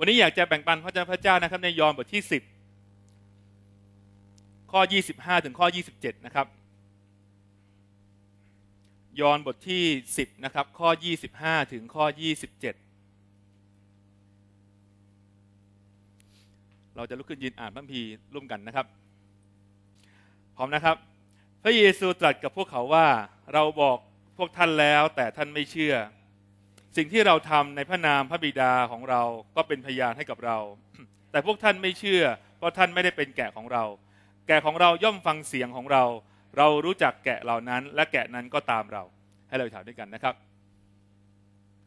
วันนี้อยากจะแบ่งปันพระเจ้าพระเจ้านะครับ ในยอห์นบทที่ 10 ข้อ 25 ถึงข้อ 27 นะครับ ยอห์นบทที่ 10นะครับ ข้อ 25 ถึงข้อ 27 เราจะลุกขึ้นยืนอ่านพระคัมภีร์ร่วมกันนะครับ พร้อมนะครับ พระเยซูตรัสกับพวกเขาว่าเราบอกพวกท่านแล้วแต่ท่านไม่เชื่อสิ่งที่เราทำในพระนามพระบิดาของเราก็เป็นพยานให้กับเรา แต่พวกท่านไม่เชื่อ เพราะท่านไม่ได้เป็นแกะของเรา แกะของเราย่อมฟังเสียงของเรา เรารู้จักแกะเหล่านั้น และแกะนั้นก็ตามเรา ให้เราถามด้วยกันนะครับ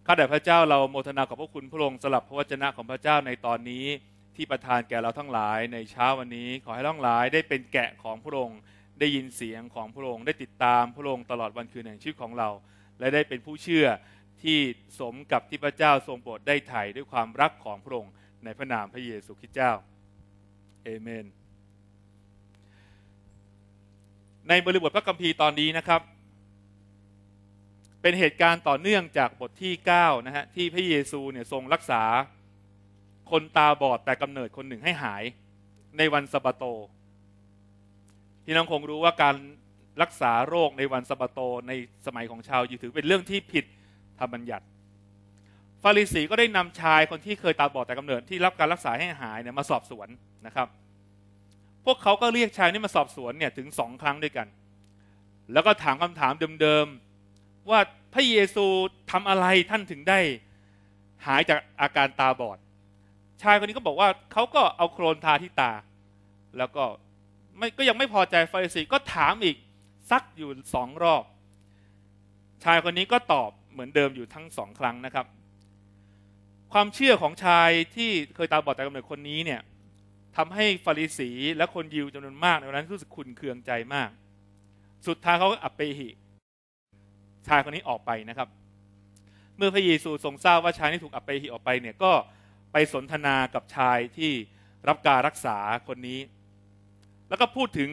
ข้าแต่พระเจ้าเราโมทนากับพระคุณพระองค์สลับพระวจนะของพระเจ้าในตอนนี้ที่ประทานแก่เราทั้งหลายในเช้าวันนี้ ขอให้ทั้งหลาย ได้เป็นแกะของพระองค์ได้ยินเสียงของพระองค์ได้ติดตามพระองค์ตลอดวันคืนแห่งชีวิตของเราและได้เป็นผู้เชื่อที่สมกับที่พระเจ้าทรงโปรดได้ไถ่ด้วยความรักของพระองค์ในพระนามพระเยซูคริสต์เจ้าเอเมน ในบริบทพระคัมภีร์ตอนนี้นะครับ เป็นเหตุการณ์ต่อเนื่องจากบทที่9นะฮะที่พระเยซูเนี่ยทรงรักษาคนตาบอดแต่กำเนิดคนหนึ่งให้หายในวันสะบาโตพี่น้องคงรู้ว่าการรักษาโรคในวันสะบาโตในสมัยของชาวยิวถือเป็นเรื่องที่ผิดรรมบัญญัติ ฟาริสีก็ได้นำชายคนที่เคยตาบอดแต่กำเนิดที่รับการรักษาให้หายเนี่ยมาสอบสวนนะครับ พวกเขาก็เรียกชายนี้มาสอบสวนเนี่ยถึงสองครั้งด้วยกัน แล้วก็ถามคำถามเดิมๆว่าพระเยซูทำอะไรท่านถึงได้หายจากอาการตาบอด ชายคนนี้ก็บอกว่าเขาก็เอาโครนทาที่ตา แล้วก็ไม่ก็ยังไม่พอใจฟาริสีก็ถามอีกซักอยู่สองรอบ ชายคนนี้ก็ตอบเหมือนเดิมอยู่ทั้งสองครั้งนะครับ ความเชื่อของชายที่เคยตาบอดแต่กำเนิดคนนี้เนี่ยทำให้ฟาริสีและคนยิวจำนวนมากในวันนั้นรู้สึกขุนเคืองใจมาก สุดท้ายเขาก็อับไปหิชายคนนี้ออกไปนะครับ เมื่อพระเยซูทรงทราบว่าชายที่ถูกอับไปหิออกไปเนี่ยก็ไปสนทนากับชายที่รับการรักษาคนนี้ แล้วก็พูดถึง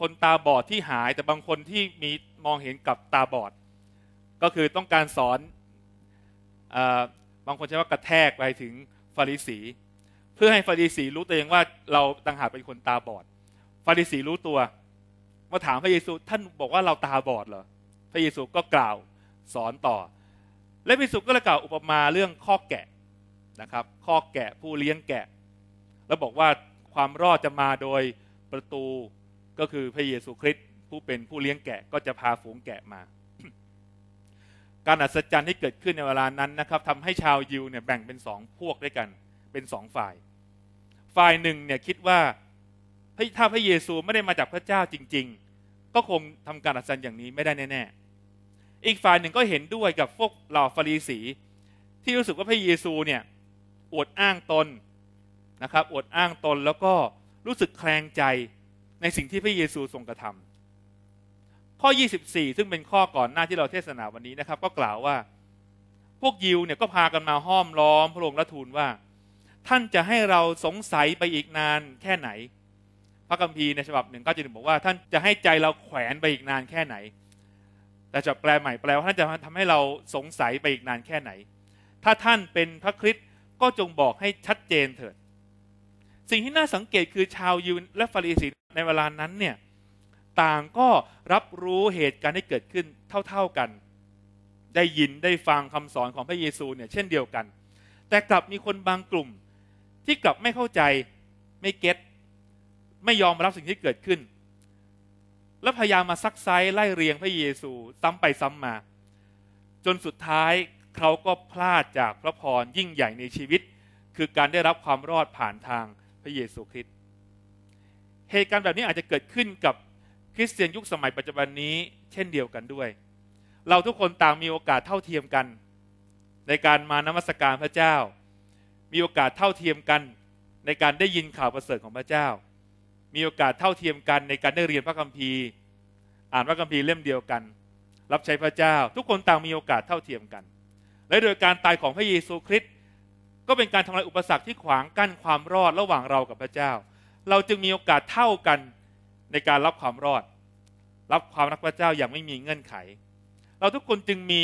คนตาบอดที่หายแต่บางคนที่มีมองเห็นกับตาบอดก็คือต้องการสอน บางคนใช้ว่ากระแทกไปถึงฟาริสี เพื่อให้ฟาริสีรู้ตัวเองว่าเราต่างหากเป็นคนตาบอด ฟาริสีรู้ตัว มาถามพระเยซู ท่านบอกว่าเราตาบอดเหรอ พระเยซูก็กล่าวสอนต่อ และพระเยซูก็เลยกล่าวอุปมาเรื่องข้อแกะนะครับข้อแกะผู้เลี้ยงแกะ แล้วบอกว่าความรอดจะมาโดยประตู ก็คือพระเยซูคริสต์ผู้เป็นผู้เลี้ยงแกะก็จะพาฝูงแกะมาการอัศจรรย์ที่เกิดขึ้นในเวลานั้นนะครับทำให้ชาวยิวเนี่ยแบ่งเป็นสองพวกด้วยกันเป็นสองฝ่าย ฝ่ายหนึ่งเนี่ยคิดว่าถ้าพระเยซูไม่ได้มาจากพระเจ้าจริงๆ ก็คงทำการอัศจรรย์อย่างนี้ไม่ได้แน่ๆอีกฝ่ายหนึ่งก็เห็นด้วยกับพวกเหล่าฟาริสี ที่รู้สึกว่าพระเยซูเนี่ยอวดอ้างตนนะครับอวดอ้างตนแล้วก็รู้สึกแคลงใจในสิ่งที่พระเยซูทรงกระทำข้อ 24 ซึ่งเป็นข้อก่อนหน้าที่เราเทศนาวันนี้นะครับก็กล่าวว่า พวกยิวเนี่ยก็พากันมาห้อมล้อมพระองค์และทูลว่า ท่านจะให้เราสงสัยไปอีกนานแค่ไหน พระคัมภีร์ในฉบับหนึ่งก็จะบอกว่า ท่านจะให้ใจเราแขวนไปอีกนานแค่ไหนแต่จะแปลใหม่แปลว่าท่านจะทำให้เราสงสัยไปอีกนานแค่ไหน ถ้าท่านเป็นพระคริสต์ก็จงบอกให้ชัดเจนเถิด สิ่งที่น่าสังเกตคือชาวยิวและฟาริสีในเวลานั้นเนี่ยต่างก็รับรู้เหตุการณ์ที่เกิดขึ้นเท่าๆกัน ได้ยินได้ฟังคำสอนของพระเยซูเนี่ยเช่นเดียวกัน แต่กลับมีคนบางกลุ่มที่กลับไม่เข้าใจไม่เก็ตไม่ยอมรับสิ่งที่เกิดขึ้น และพยายามมาซักไซไล่เรียงพระเยซูซ้ำไปซ้ำมา จนสุดท้ายเขาก็พลาดจากพระพรยิ่งใหญ่ในชีวิต คือการได้รับความรอดผ่านทางพระเยซูคริสต์ เหตุการณ์แบบนี้อาจจะเกิดขึ้นกับคริสเตียนยุคสมัยปัจจุบันนี้เช่นเดียวกันด้วย เราทุกคนต่างมีโอกาสเท่าเทียมกัน ในการมานมัสการพระเจ้า มีโอกาสเท่าเทียมกัน ในการได้ยินข่าวประเสริฐของพระเจ้า มีโอกาสเท่าเทียมกันในการได้เรียนพระคัมภีร์ อ่านพระคัมภีร์เล่มเดียวกัน รับใช้พระเจ้าทุกคนต่างมีโอกาสเท่าเทียมกัน และโดยการตายของพระเยซูคริสต์ก็เป็นการทำลายอุปสรรคที่ขวางกั้นความรอดระหว่างเรากับพระเจ้า เราจึงมีโอกาสเท่ากันในการรับความรอด รับความรักพระเจ้าอย่างไม่มีเงื่อนไข เราทุกคนจึงมี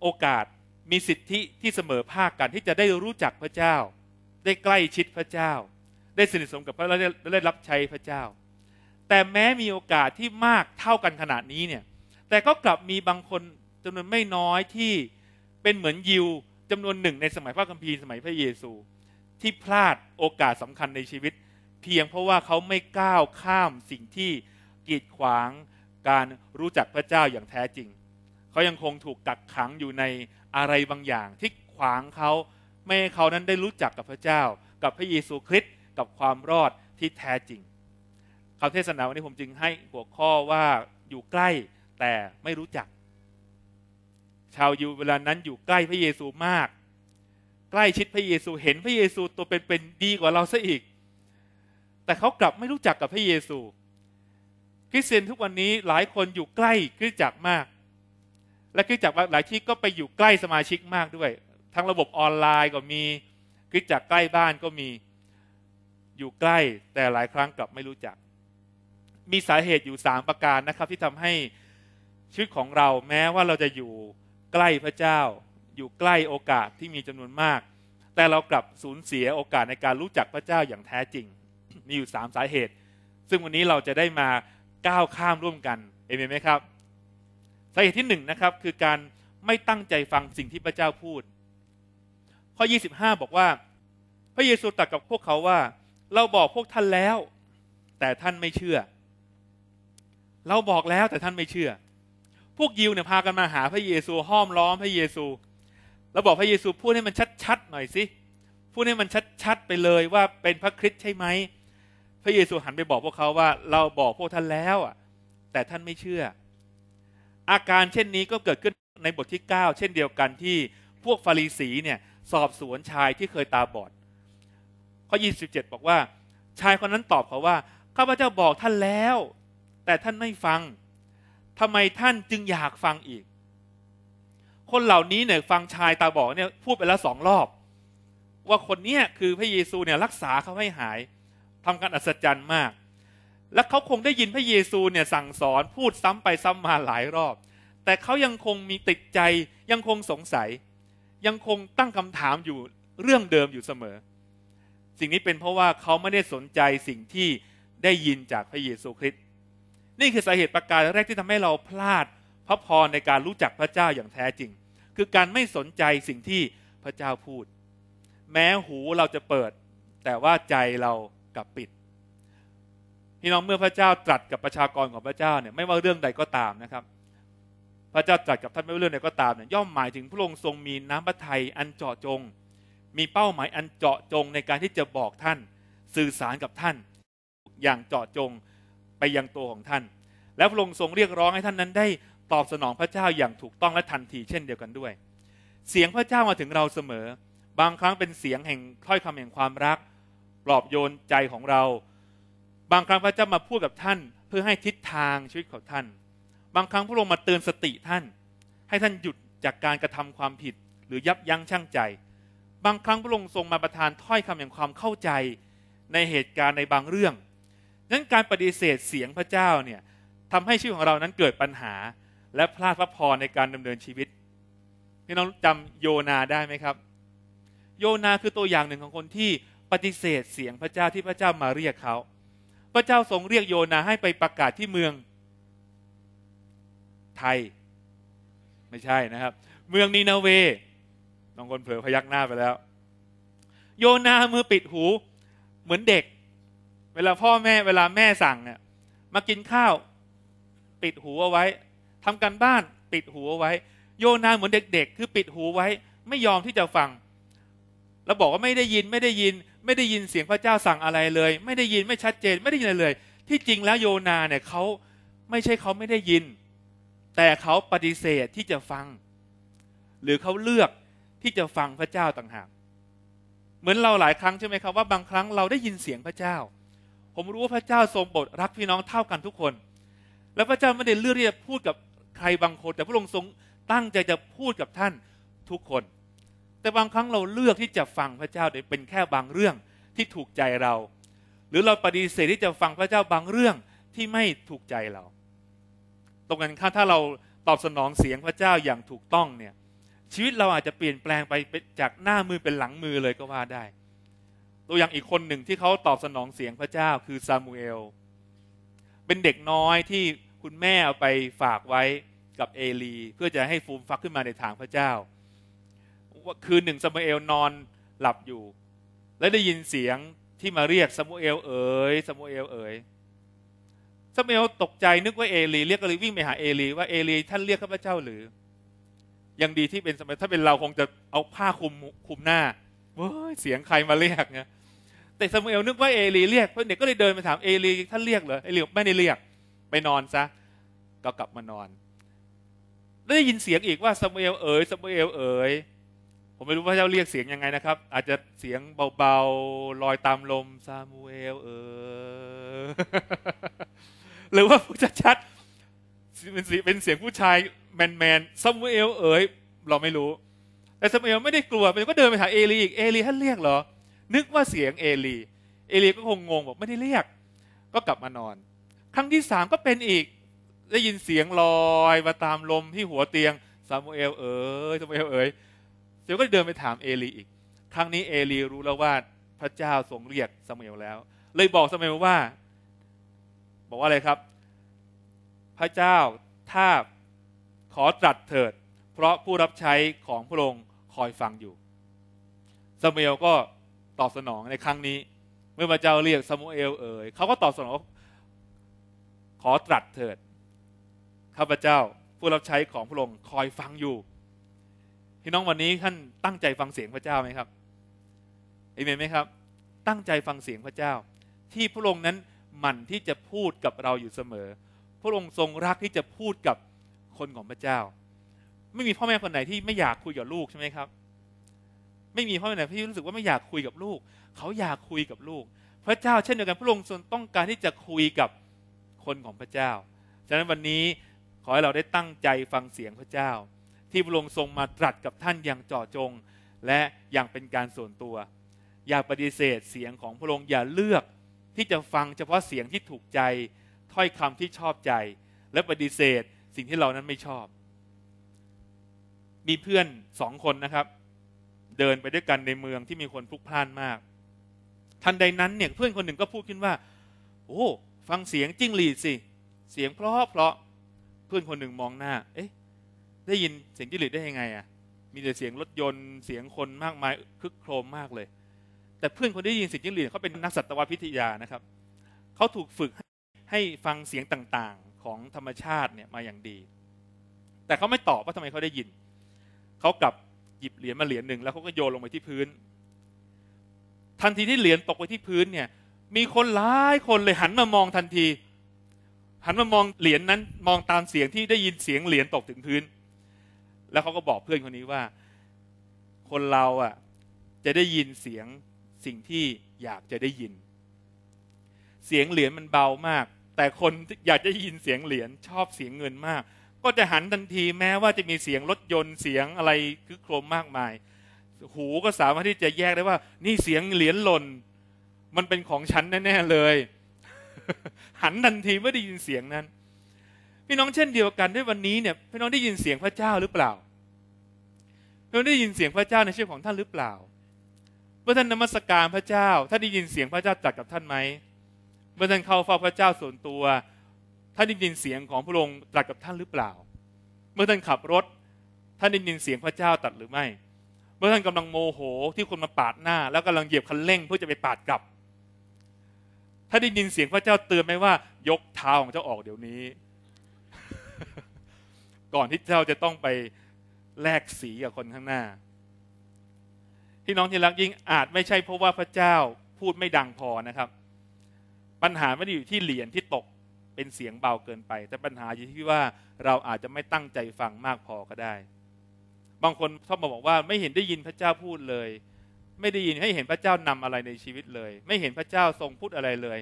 โอกาสมีสิทธิที่เสมอภาคกันที่จะได้รู้จักพระเจ้า ได้ใกล้ชิดพระเจ้า ได้สนิทสนมกับพระและได้รับใช้พระเจ้า แต่แม้มีโอกาสที่มากเท่ากันขนาดนี้เนี่ยแต่ก็กลับมีบางคนจำนวนไม่น้อยที่เป็นเหมือนยิวจำนวนหนึ่งในสมัยพระคัมภีร์สมัยพระเยซู ที่พลาดโอกาสสำคัญในชีวิตพียงเพราะว่าเขาไม่ก้าวข้ามสิ่งที่กีดขวางการรู้จักพระเจ้าอย่างแท้จริง เขายังคงถูกกักขังอยู่ในอะไรบางอย่าง ที่ขวางเขาไม่ให้เขานั้นได้รู้จักกับพระเจ้า กับพระเยซูคริสต์กับความรอดที่แท้จริงคำเทศนาวันนี้ผมจึงให้หัวข้อว่าอยู่ใกล้แต่ไม่รู้จัก ชาวยิวเวลานั้นอยู่ใกล้พระเยซูมาก ใกล้ชิดพระเยซูเห็นพระเยซูตัวเป็นๆดีกว่าเราซะอีกแต่เขากลับไม่รู้จักกับพระเยซู คริสเตียนทุกวันนี้หลายคนอยู่ใกล้คริสตจักรมาก และคริสตจักรหลายที่ก็ไปอยู่ใกล้สมาชิกมากด้วย ทั้งระบบออนไลน์ก็มีคริสตจักรใกล้บ้านก็มีอยู่ใกล้แต่หลายครั้งกลับไม่รู้จัก มีสาเหตุอยู่สามประการนะครับ ที่ทำให้ชีวิตของเราแม้ว่าเราจะอยู่ใกล้พระเจ้า อยู่ใกล้โอกาสที่มีจำนวนมาก แต่เรากลับสูญเสียโอกาสในการรู้จักพระเจ้าอย่างแท้จริงมีอยู่3สาเหตุ ซึ่งวันนี้เราจะได้มาก้าวข้ามร่วมกันเอเมนไหมครับสาเหตุที่1นนะครับคือการไม่ตั้งใจฟังสิ่งที่พระเจ้าพูดข้อ25บอกว่า พระเยซูตรัสกับพวกเขาว่า เราบอกพวกท่านแล้ว แต่ท่านไม่เชื่อ เราบอกแล้วแต่ท่านไม่เชื่อ พวกยิวเนี่ยพากันมาหาพระเยซูห้อมล้อมพระเยซูเราบอกพระเยซูพูดให้มันชัดๆหน่อยสิพูดให้มันชัดๆไปเลยว่าเป็นพระคริสต์ใช่ไหมพระเยซูหันไปบอกพวกเขาว่าเราบอกพวกท่านแล้วอ่ะ แต่ท่านไม่เชื่อ อาการเช่นนี้ก็เกิดขึ้นในบทที่ 9 เช่นเดียวกันที่พวกฟาริสีเนี่ยสอบสวนชายที่เคยตาบอด ข้อ 27 บอกว่า ชายคนนั้นตอบเขาว่าข้าพเจ้าบอกท่านแล้ว แต่ท่านไม่ฟัง ทำไมท่านจึงอยากฟังอีก คนเหล่านี้เนี่ยฟังชายตาบอดเนี่ยพูดไปแล้วสองรอบ ว่าคนเนี้ยคือพระเยซูเนี่ยรักษาเขาให้หายทำการอัศจรรย์มาก และเขาคงได้ยินพระเยซูเนี่ยสั่งสอนพูดซ้ำไปซ้ำมาหลายรอบ แต่เขายังคงมีติดใจยังคงสงสัย ยังคงตั้งคำถามอยู่เรื่องเดิมอยู่เสมอ สิ่งนี้เป็นเพราะว่าเขาไม่ได้สนใจสิ่งที่ได้ยินจากพระเยซูคริสต์ นี่คือสาเหตุประการแรกที่ทำให้เราพลาดพระพรในการรู้จักพระเจ้าอย่างแท้จริง คือการไม่สนใจสิ่งที่พระเจ้าพูด แม้หูเราจะเปิด แต่ว่าใจเรากับปิดพี่น้องเมื่อพระเจ้าตรัสกับประชากรของพระเจ้าเนี่ยไม่ว่าเรื่องใดก็ตามนะครับ พระเจ้าตรัสกับท่านไม่ว่าเรื่องใดก็ตามเนี่ยย่อมหมายถึงพระองค์ทรงมีน้ำพระทัยอันเจาะจง มีเป้าหมายอันเจาะจงในการที่จะบอกท่านสื่อสารกับท่านอย่างเจาะจงไปยังตัวของท่าน และพระองค์ทรงเรียกร้องให้ท่านนั้นได้ตอบสนองพระเจ้าอย่างถูกต้องและทันทีเช่นเดียวกันด้วย เสียงพระเจ้ามาถึงเราเสมอ บางครั้งเป็นเสียงแห่งถ้อยคำแห่งความรักลอบโยนใจของเรา บางครั้งพระเจ้ามาพูดกับท่าน เพื่อให้ทิศทางชีวิตของท่าน บางครั้งพระองค์มาเตือนสติท่าน ให้ท่านหยุดจากการกระทำความผิดหรือยับยั้งชั่งใจ บางครั้งพระองค์ทรงมาประทานถ้อยคำอย่างความเข้าใจในเหตุการณ์ในบางเรื่องนั้นการปฏิเสธเสียงพระเจ้าเนี่ยทำให้ชีวิตของเรานั้นเกิดปัญหาและพลาดพระพรในการดำเนินชีวิตพี่น้องจำโยนาได้ไหมครับ โยนาคือตัวอย่างหนึ่งของคนที่ปฏิเสธเสียงพระเจ้าที่พระเจ้ามาเรียกเขา พระเจ้าทรงเรียกโยนาให้ไปประกาศที่เมือง ไทย ไม่ใช่นะครับ เมืองนีนาเวน้องคนเผลอพยักหน้าไปแล้ว โยนามือปิดหู เหมือนเด็ก เวลาพ่อแม่ เวลาแม่สั่งเนี่ยมากินข้าว ปิดหูเอาไว้ทำการบ้านปิดหูเอาไว้ โยนาเหมือนเด็กๆคือปิดหูไว้ ไม่ยอมที่จะฟัง แล้วบอกว่าไม่ได้ยินไม่ได้ยินไม่ได้ยินเสียงพระเจ้าสั่งอะไรเลย ไม่ได้ยินไม่ชัดเจน ไม่ได้ยินอะไรเลย ที่จริงแล้วโยนาเนี่ยเขาไม่ใช่เขาไม่ได้ยิน แต่เขาปฏิเสธที่จะฟัง หรือเขาเลือกที่จะฟังพระเจ้าต่างหากเหมือนเราหลายครั้งใช่ไหมครับว่าบางครั้งเราได้ยินเสียงพระเจ้า ผมรู้ว่าพระเจ้าทรงโปรดรักพี่น้องเท่ากันทุกคน แล้วพระเจ้าไม่ได้เลือกที่จะพูดกับใครบางคนแต่พระองค์ทรงตั้งใจจะพูดกับท่านทุกคนแต่บางครั้งเราเลือกที่จะฟังพระเจ้าโดยเป็นแค่บางเรื่องที่ถูกใจเรา หรือเราปฏิเสธที่จะฟังพระเจ้าบางเรื่องที่ไม่ถูกใจเรา ตรงกันข้ามถ้าเราตอบสนองเสียงพระเจ้าอย่างถูกต้องเนี่ยชีวิตเราอาจจะเปลี่ยนแปลงไปจากหน้ามือเป็นหลังมือเลยก็ว่าได้ ตัวอย่างอีกคนหนึ่งที่เขาตอบสนองเสียงพระเจ้าคือซามูเอล เป็นเด็กน้อยที่คุณแม่เอาไปฝากไว้กับเอลี เพื่อจะให้ฟูมฟักขึ้นมาในทางพระเจ้าว่าคืนหนึ่งซามูเอลนอนหลับอยู่ และได้ยินเสียงที่มาเรียกซามูเอลเอ๋ยซามูเอลเอ๋ยซามูเอลตกใจนึกว่าเอลีเรียกก็เลยวิ่งไปหาเอลีว่าเอลีท่านเรียกข้าพเจ้า หรือ ยังดีที่เป็นสมัยถ้าเป็นเราคงจะเอาผ้าคลุมคลุมหน้าเว้ย เสียงใครมาเรียกเนี่ยแต่ซามูเอลนึกว่าเอลีเรียกเพื่อนเด็กก็เลยเดินไปถามเอลีท่านเรียกเหรอเอลีไม่ได้เรียก ไปนอนซะก็กลับมานอน ได้ยินเสียงอีกว่าซามูเอลเอ๋ยซามูเอลเอ๋ยผมไม่รู้พระเจ้าเรียกเสียงยังไงนะครับ อาจจะเสียงเบาๆลอยตามลมซามูเอลเออหรือว่าพูดชัดๆเป็นเสียงเป็นเสียงผู้ชาย แมนๆซามูเอลเอ๋ยเราไม่รู้ แต่ซามูเอลไม่ได้กลัวมันก็เดินไปหาเอลีอีกเอลีท่านเรียกเหรอ นึกว่าเสียงเอลีเอลีก็คงงงบอกไม่ได้เรียก ก็กลับมานอน ครั้งที่สามก็เป็นอีก ได้ยินเสียงลอยมาตามลม ที่หัวเตียงซามูเอลเอ๋ยซามูเอลเอ๋ยเซลก็เดินไปถามเอลีอีก ครั้งนี้เอลีรู้แล้วว่าพระเจ้าทรงเรียกสมเอลแล้ว เลยบอกสมเอลว่า บอกว่าอะไรครับ พระเจ้าถ้าขอตรัสเถิด เพราะผู้รับใช้ของพระองค์คอยฟังอยู่สมเอลก็ตอบสนองในครั้งนี้ เมื่อพระเจ้าเรียกสมุเอลเอ่ยเขาก็ตอบสนองขอตรัสเถิดข้าพเจ้าผู้รับใช้ของพระองค์คอยฟังอยู่พี่น้องวันนี้ท่านตั้งใจฟังเสียงพระเจ้าไหมครับเอเมนไหมครับ ตั้งใจฟังเสียงพระเจ้า ที่พระองค์นั้นหมั่นที่จะพูดกับเราอยู่เสมอพระองค์ทรงรักที่จะพูดกับคนของพระเจ้า ไม่มีพ่อแม่คนไหนที่ไม่อยากคุยกับลูกใช่ไหมครับไม่มีพ่อแม่ไหนที่รู้สึกว่าไม่อยากคุยกับลูก เขาอยากคุยกับลูก พระเจ้า เช่นเดียวกัน พระองค์ทรงต้องการที่จะคุยกับคนของพระเจ้าฉะนั้นวันนี้ขอให้เราได้ตั้งใจฟังเสียงพระเจ้าที่พระองค์ทรงมาตรัสกับท่านอย่างเจาะจง และอย่างเป็นการส่วนตัว อย่าปฏิเสธเสียงของพระองค์อย่าเลือก ที่จะฟังเฉพาะเสียงที่ถูกใจถ้อยคำที่ชอบใจ และปฏิเสธ สิ่งที่เรานั้นไม่ชอบ มีเพื่อนสองคนนะครับ เดินไปด้วยกันในเมืองที่มีคนพลุกพล่านมาก ทันใดนั้นเนี่ยเพื่อนคนหนึ่งก็พูดขึ้นว่า โอ้ ฟังเสียงจิ้งหรีดสิ เสียงเพราะเพราะเพื่อนคนหนึ่งมองหน้า เอ๊ะได้ยินเสียงจิ้งหรีดได้ยังไงอ่ะ มีแต่เสียงรถยนต์เสียงคนมากมายคึกโครมมากเลย แต่เพื่อนคนที่ได้ยินเสียงจิ้งหรีดเขาเป็นนักสัตววิทยานะครับ เขาถูกฝึกให้ฟังเสียงต่างๆ ของธรรมชาติเนี่ยมาอย่างดี แต่เขาไม่ตอบว่าทำไมเขาได้ยิน เขากลับหยิบเหรียญมาเหรียญหนึ่งแล้วเขาก็โยนลงไปที่พื้น ทันทีที่เหรียญตกไปที่พื้นเนี่ย มีคนหลายคนเลย หันมามองทันที หันมามองเหรียญนั้น มองตามเสียงที่ได้ยินเสียงเหรียญตกถึงพื้นแล้วเขาก็บอกเพื่อนคนนี้ว่า คนเราอ่ะจะได้ยินเสียงสิ่งที่อยากจะได้ยิน เสียงเหรียญมันเบามาก แต่คนอยากจะยินเสียงเหรียญชอบเสียงเงินมาก ก็จะหันทันทีแม้ว่าจะมีเสียงรถยนต์เสียงอะไรคือโครมมากมาย หูก็สามารถที่จะแยกได้ว่า นี่เสียงเหรียญหล่น มันเป็นของฉันแน่ๆเลย หันทันทีเมื่อได้ยินเสียงนั้นพี่น้องเช่นเดียวกันด้วยวันนี้เนี่ยพี่น้องได้ยินเสียงพระเจ้าหรือเปล่าพี่น้องได้ยินเสียงพระเจ้าในชีวิตของท่านหรือเปล่า เมื่อท่านนมัสการพระเจ้า ท่านได้ยินเสียงพระเจ้าจัดกับท่านไหมเมื่อท่านเข้าเฝ้าพระเจ้าส่วนตัวท่านได้ยินเสียงของพระองค์ตรัสกับท่านหรือเปล่า เมื่อท่านขับรถ ท่านได้ยินเสียงพระเจ้าตัดหรือไม่ เมื่อท่านกำลังโมโหที่คนมาปาดหน้า แล้วกำลังเหยียบคันเร่งเพื่อจะไปปาดกลับท่านได้ยินเสียงพระเจ้าเตือนไหมว่า ยกเท้าของเจ้าออกเดี๋ยวนี้ก่อนที่เจ้าจะต้องไปแลกสีกับคนข้างหน้า ที่น้องที่รักยิ่งอาจไม่ใช่เพราะว่าพระเจ้าพูดไม่ดังพอนะครับ ปัญหาไม่ได้อยู่ที่เหรียญที่ตกเป็นเสียงเบาเกินไป แต่ปัญหาอยู่ที่ว่าเราอาจจะไม่ตั้งใจฟังมากพอก็ได้ บางคนชอบมาบอกว่า ไม่เห็นได้ยินพระเจ้าพูดเลย ไม่ได้ยินให้เห็นพระเจ้านำอะไรในชีวิตเลย ไม่เห็นพระเจ้าทรงพูดอะไรเลย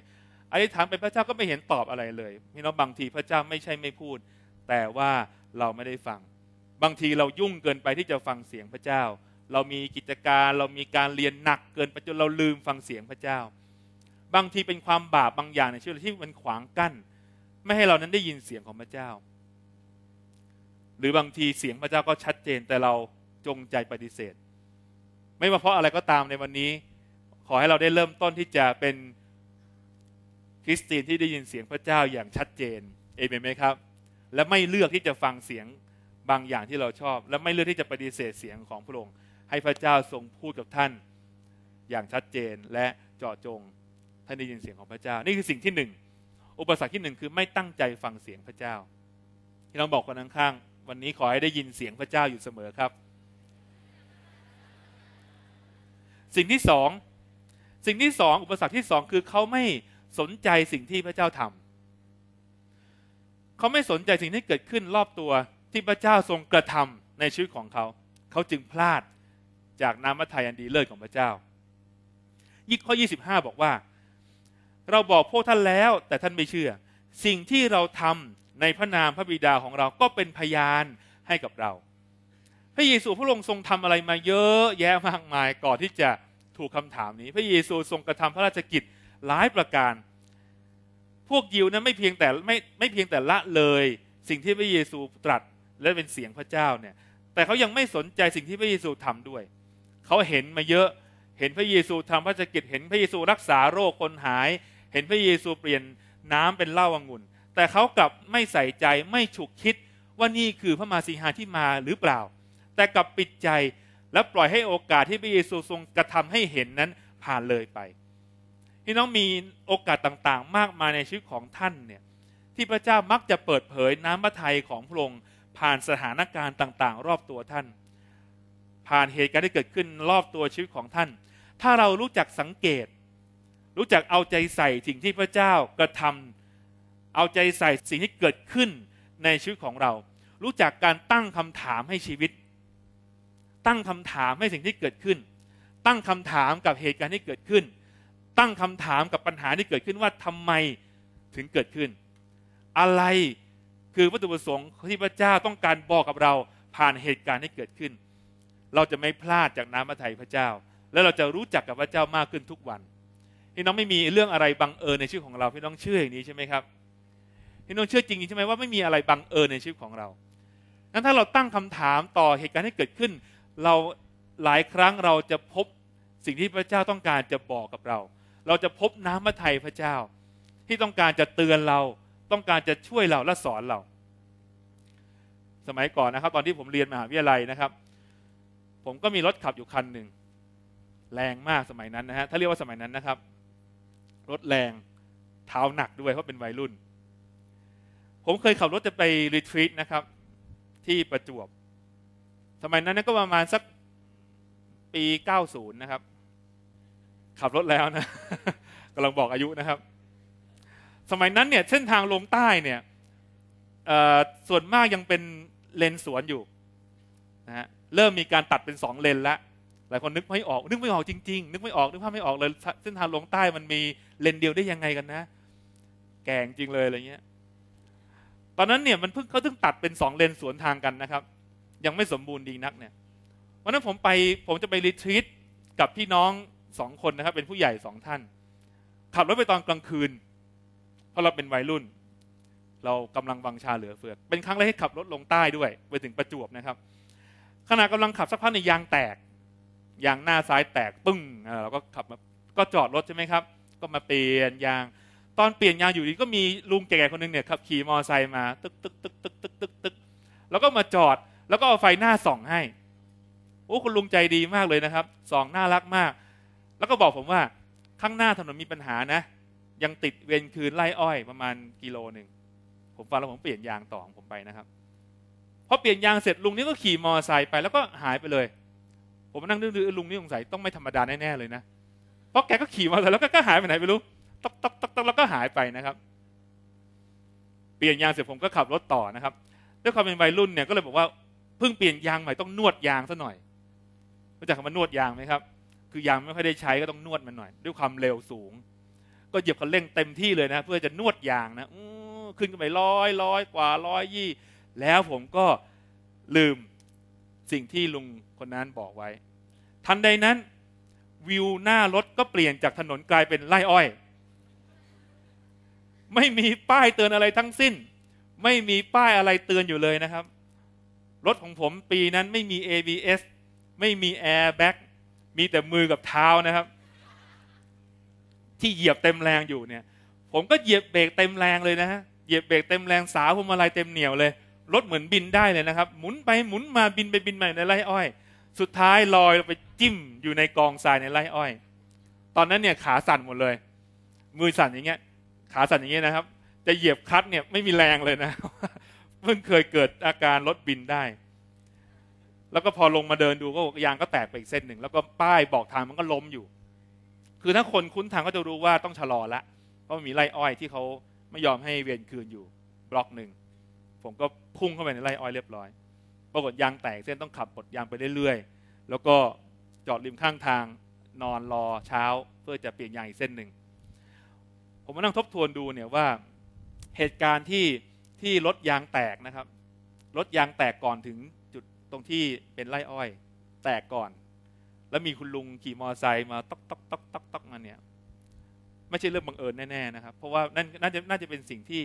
อธิษฐานไปพระเจ้าก็ไม่เห็นตอบอะไรเลยพี่น้องบางทีพระเจ้าไม่ใช่ไม่พูด แต่ว่าเราไม่ได้ฟังบางทีเรายุ่งเกินไปที่จะฟังเสียงพระเจ้า เรามีกิจการเรามีการเรียนหนักเกินไปจนเราลืมฟังเสียงพระเจ้า บางทีเป็นความบาปบางอย่างในชีวิตที่มันขวางกั้นไม่ให้เรานั้นได้ยินเสียงของพระเจ้า หรือบางทีเสียงพระเจ้าก็ชัดเจนแต่เราจงใจปฏิเสธ ไม่ว่าเพราะอะไรก็ตามในวันนี้ ขอให้เราได้เริ่มต้นที่จะเป็นคริสเตียนที่ได้ยินเสียงพระเจ้าอย่างชัดเจนเอเมนไหมครับและไม่เลือกที่จะฟังเสียงบางอย่างที่เราชอบ และไม่เลือกที่จะปฏิเสธเสียงของพระองค์ให้พระเจ้าทรงพูดกับท่านอย่างชัดเจนและเจาะจงท่านได้ยินเสียงของพระเจ้า นี่คือสิ่งที่หนึ่ง อุปสรรคที่หนึ่งคือไม่ตั้งใจฟังเสียงพระเจ้า ที่เราบอกกันข้างๆวันนี้ขอให้ได้ยินเสียงพระเจ้าอยู่เสมอครับ สิ่งที่สองสิ่งที่สองอุปสรรคที่สองคือเขาไม่สนใจสิ่งที่พระเจ้าทำเขาไม่สนใจสิ่งที่เกิดขึ้นรอบตัวที่พระเจ้าทรงกระทำในชีวิตของเขา เขาจึงพลาดจากน้ำพระทัยอันดีเลิศของพระเจ้ายิ่งข้อ25บอกว่า เราบอกพวกท่านแล้ว แต่ท่านไม่เชื่อ สิ่งที่เราทำในพระนามพระบิดาของเราก็เป็นพยานให้กับเรา พระเยซูพระองค์ทรงทำอะไรมาเยอะแยะมากมายก่อนที่จะถูกคำถามนี้ พระเยซูทรงกระทำพระราชกิจหลายประการวกยิวนั้นไม่เพียงแต่ไม่ไม่เพียงแต่ละเลยสิ่งที่พระเยซูตรัสและเป็นเสียงพระเจ้าเนี่ยแต่เขายังไม่สนใจสิ่งที่พระเยซูทำด้วย เขาเห็นมาเยอะเห็นพระเยซูทำพระกิจเห็นพระเยซูรักษาโรคคนหาย เห็นพระเยซูเปลี่ยนน้ำเป็นเหล้าองุ่น แต่เขากลับไม่ใส่ใจไม่ฉุกคิดว่านี่คือพระมาสีหาที่มาหรือเปล่า แต่กลับปิดใจและปล่อยให้โอกาสที่พระเยซูทรงกระทำให้เห็นนั้นผ่านเลยไปพี่น้องมีโอกาสต่างๆ มากมายในชีวิตของท่านเนี่ยที่พระเจ้ามักจะเปิดเผยน้ำพระทัยของพระองค์ผ่านสถานการณ์ต่างๆ รอบตัวท่าน ผ่านเหตุการณ์ที่เกิดขึ้น รอบตัวชีวิตของท่าน ถ้าเรารู้จักสังเกต รู้จักเอาใจใส่สิ่งที่พระเจ้ากระทำเอาใจใส่สิ่งที่เกิดขึ้นในชีวิตของเรา รู้จักการตั้งคำถามให้ชีวิต ตั้งคำถามให้สิ่งที่เกิดขึ้น ตั้งคำถามกับเหตุการณ์ที่เกิดขึ้นตั้งคำถามกับปัญหาที่เกิดขึ้นว่าทำไมถึงเกิดขึ้น อะไรคือวัตถุประสงค์ที่พระเจ้าต้องการบอกกับเรา ผ่านเหตุการณ์ที่เกิดขึ้น เราจะไม่พลาดจากน้ำพระทัยพระเจ้า และเราจะรู้จักกับพระเจ้ามากขึ้นทุกวันพี่น้องไม่มีเรื่องอะไรบังเอิญในชีวิตของเราพี่น้องเชื่ออย่างนี้ใช่ไหมครับพี่น้องเชื่อจริงใช่ไหมว่าไม่มีอะไรบังเอิญในชีวิตของเรางั้นถ้าเราตั้งคำถามต่อเหตุการณ์ที่เกิดขึ้น เราหลายครั้งเราจะพบสิ่งที่พระเจ้าต้องการจะบอกกับเราเราจะพบน้ำพระทัยพระเจ้าที่ต้องการจะเตือนเรา ต้องการจะช่วยเราและสอนเรา สมัยก่อนนะครับ ตอนที่ผมเรียนมหาวิทยาลัยนะครับ ผมก็มีรถขับอยู่คันหนึ่ง แรงมากสมัยนั้นนะฮะถ้าเรียกว่าสมัยนั้นนะครับรถแรงเท้าหนักด้วยเพราะเป็นวัยรุ่น ผมเคยขับรถจะไปรีทรีตนะครับที่ประจวบ สมัยนั้นก็ประมาณสักปี 90 นะครับขับรถแล้วนะกำลังบอกอายุนะครับ สมัยนั้นเนี่ยเส้นทางลงใต้เนี่ยส่วนมากยังเป็นเลนสวนอยู่นะฮะเริ่มมีการตัดเป็นสองเลนละหลายคนนึกไม่ออกนึกไม่ออกจริง ๆ นึกไม่ออกนึกภาพไม่ออกเลยเส้นทางลงใต้มันมีเลนเดียวได้ยังไงกันนะ แก่งจริงเลยอะไรเงี้ยตอนนั้นเนี่ยมันเพิ่งเขาเพิ่งตัดเป็นสองเลนสวนทางกันนะครับยังไม่สมบูรณ์ดีนักเนี่ยวันนั้นผมไปผมจะไปรีทรีตกับพี่น้องสองคนนะครับ เป็นผู้ใหญ่สองท่าน ขับรถไปตอนกลางคืน เพราะเราเป็นวัยรุ่น เรากำลังวังชาเหลือเฟือเป็นครั้งแรกที่ขับรถลงใต้ด้วยไปถึงประจวบนะครับ ขณะกำลังขับสักพักในยางแตกยางหน้าซ้ายแตกปึ้งเราก็ขับมาก็จอดรถใช่ไหมครับ ก็มาเปลี่ยนยาง ตอนเปลี่ยนยางอยู่ดีก็มีลุงแก่ๆคนนึงเนี่ยขับขี่มอเตอร์ไซค์มาตึกตึกตึกตึกตึกตึกตึกแล้วก็มาจอดแล้วก็เอาไฟหน้าส่องให้โอ้คุณลุงใจดีมากเลยนะครับส่องน่ารักมากแล้วก็บอกผมว่าข้างหน้าถนนมีปัญหานะ ยังติดเวรคืนไล่อ้อยประมาณกิโลหนึ่งผมฟังแล้วผมเปลี่ยนยางต่อของผมไปนะครับพอเปลี่ยนยางเสร็จลุงนี่ก็ขี่มอเตอร์ไซค์ไป แล้วก็หายไปเลย ผมนั่งดูลุงนี่สงสัยต้องไม่ธรรมดาแน่ๆเลยนะเพราะแกก็ขี่มอไซค์แล้วก็หายไปไหนไม่รู้ตักตกตกตกแล้วก็หายไปนะครับ เปลี่ยนยางเสร็จผมก็ขับรถต่อนะครับด้วยความเป็นวัยรุ่นเนี่ยก็เลยบอกว่าเพิ่งเปลี่ยนยางใหม่ต้องนวดยางซะหน่อยรู้จักคำว่านวดยางไหมครับคือยางไม่ค่อยได้ใช้ก็ต้องนวดมันหน่อย ด้วยความเร็วสูงก็เหยียบคันเร่งเต็มที่เลยนะเพื่อจะนวดยางนะขึ้นไปร้อยร้อยกว่าร้อยยี่ แล้วผมก็ลืมสิ่งที่ลุงคนนั้นบอกไว้ ทันใดนั้นวิวหน้ารถก็เปลี่ยนจากถนนกลายเป็นไร่อ้อย ไม่มีป้ายเตือนอะไรทั้งสิ้น ไม่มีป้ายอะไรเตือนอยู่เลยนะครับ รถของผมปีนั้นไม่มี ABS ไม่มี Airbag มีแต่มือกับเท้านะครับที่เหยียบเต็มแรงอยู่เนี่ย ผมก็เหยียบเบรกเต็มแรงเลยนะฮะเหยียบเบรกเต็มแรงสาวพวงมาลัยเต็มเหนียวเลย รถเหมือนบินได้เลยนะครับ หมุนไปหมุนมาบินไปบินมาในไร่อ้อย สุดท้ายลอยไปจิ้มอยู่ในกองทรายในไร่อ้อย ตอนนั้นเนี่ยขาสั่นหมดเลย มือสั่นอย่างเงี้ยขาสั่นอย่างเงี้ยนะครับ จะเหยียบคัตเนี่ยไม่มีแรงเลยนะเพิ่งเคยเกิดอาการรถบินได้แล้วก็พอลงมาเดินดูก็ยางก็แตกไปอีกเส้นหนึ่งแล้วก็ป้ายบอกทางมันก็ล้มอยู่ คือถ้าคนคุ้นทางก็จะรู้ว่าต้องชะลอละ เพราะมีไร่อ้อยที่เขาไม่ยอมให้เวียนคืนอยู่ บล็อกหนึ่ง ผมก็พุ่งเข้าไปในไร่อ้อยเรียบร้อย ปรากฏยางแตกเส้นต้องขับลดยางไปเรื่อยๆ แล้วก็จอดริมข้างทางนอนรอเช้าเพื่อจะเปลี่ยนยางอีกเส้นหนึ่ง ผมมานั่งทบทวนดูเนี่ยว่า เหตุการณ์ที่ที่รถยางแตกนะครับรถยางแตกก่อนถึงตรงที่เป็นไร่อ้อยแตกก่อน แล้วมีคุณลุงขี่มอเตอร์ไซค์มาตอกตอกตอกตอกตอกมาเนี่ยไม่ใช่เรื่องบังเอิญแน่ๆนะครับ เพราะว่านั่นน่าจะน่าจะเป็นสิ่งที่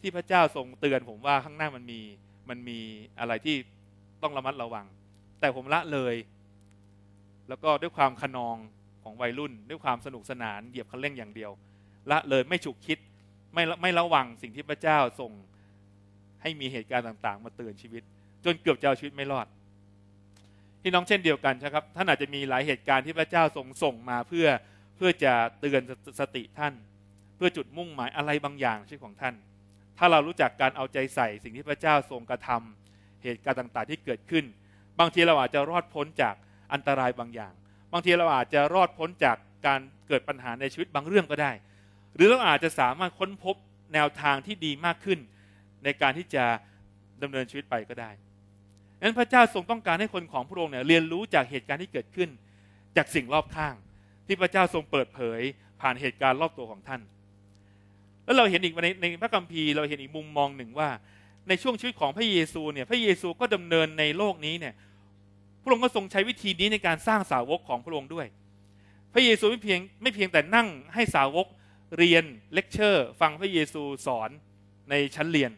ที่พระเจ้าทรงเตือนผมว่าข้างหน้ามันมีมันมีอะไรที่ต้องระมัดระวัง แต่ผมละเลย แล้วก็ด้วยความขนองของวัยรุ่นด้วยความสนุกสนานเหยียบคันเร่งอย่างเดียวละเลยไม่ฉุกคิดไม่ไม่ระวังสิ่งที่พระเจ้าทรง ให้มีเหตุการณ์ต่างๆ มาเตือนชีวิตจนเกือบจะเอาชีวิตไม่รอดพี่น้องเช่นเดียวกันใช่ครับ ท่านอาจจะมีหลายเหตุการณ์ที่พระเจ้าทรงส่งมาเพื่อเพื่อจะเตือนสติท่าน เพื่อจุดมุ่งหมายอะไรบางอย่างชีวิตของท่าน ถ้าเรารู้จักการเอาใจใส่สิ่งที่พระเจ้าทรงกระทำ เหตุการณ์ต่างๆที่เกิดขึ้น บางทีเราอาจจะรอดพ้นจากอันตรายบางอย่าง บางทีเราอาจจะรอดพ้นจากการเกิดปัญหาในชีวิตบางเรื่องก็ได้ หรือเราอาจจะสามารถค้นพบแนวทางที่ดีมากขึ้นในการที่จะดำเนินชีวิตไปก็ได้นั้นพระเจ้าทรงต้องการให้คนของพระองค์เนี่ยเรียนรู้จากเหตุการณ์ที่เกิดขึ้น จากสิ่งรอบข้าง ที่พระเจ้าทรงเปิดเผยผ่านเหตุการณ์รอบตัวของท่าน แล้วเราเห็นอีกในในพระคัมภีร์เราเห็นอีกมุมมองหนึ่งว่า ในช่วงชีวิตของพระเยซูเนี่ยพระเยซูก็ดำเนินในโลกนี้เนี่ยพระองค์ก็ทรงใช้วิธีนี้ในการสร้างสาวกของพระองค์ด้วย พระเยซูไม่เพียงไม่เพียงแต่นั่งให้สาวกเรียนเลคเชอร์ ฟังพระเยซูสอนในชั้นเรียน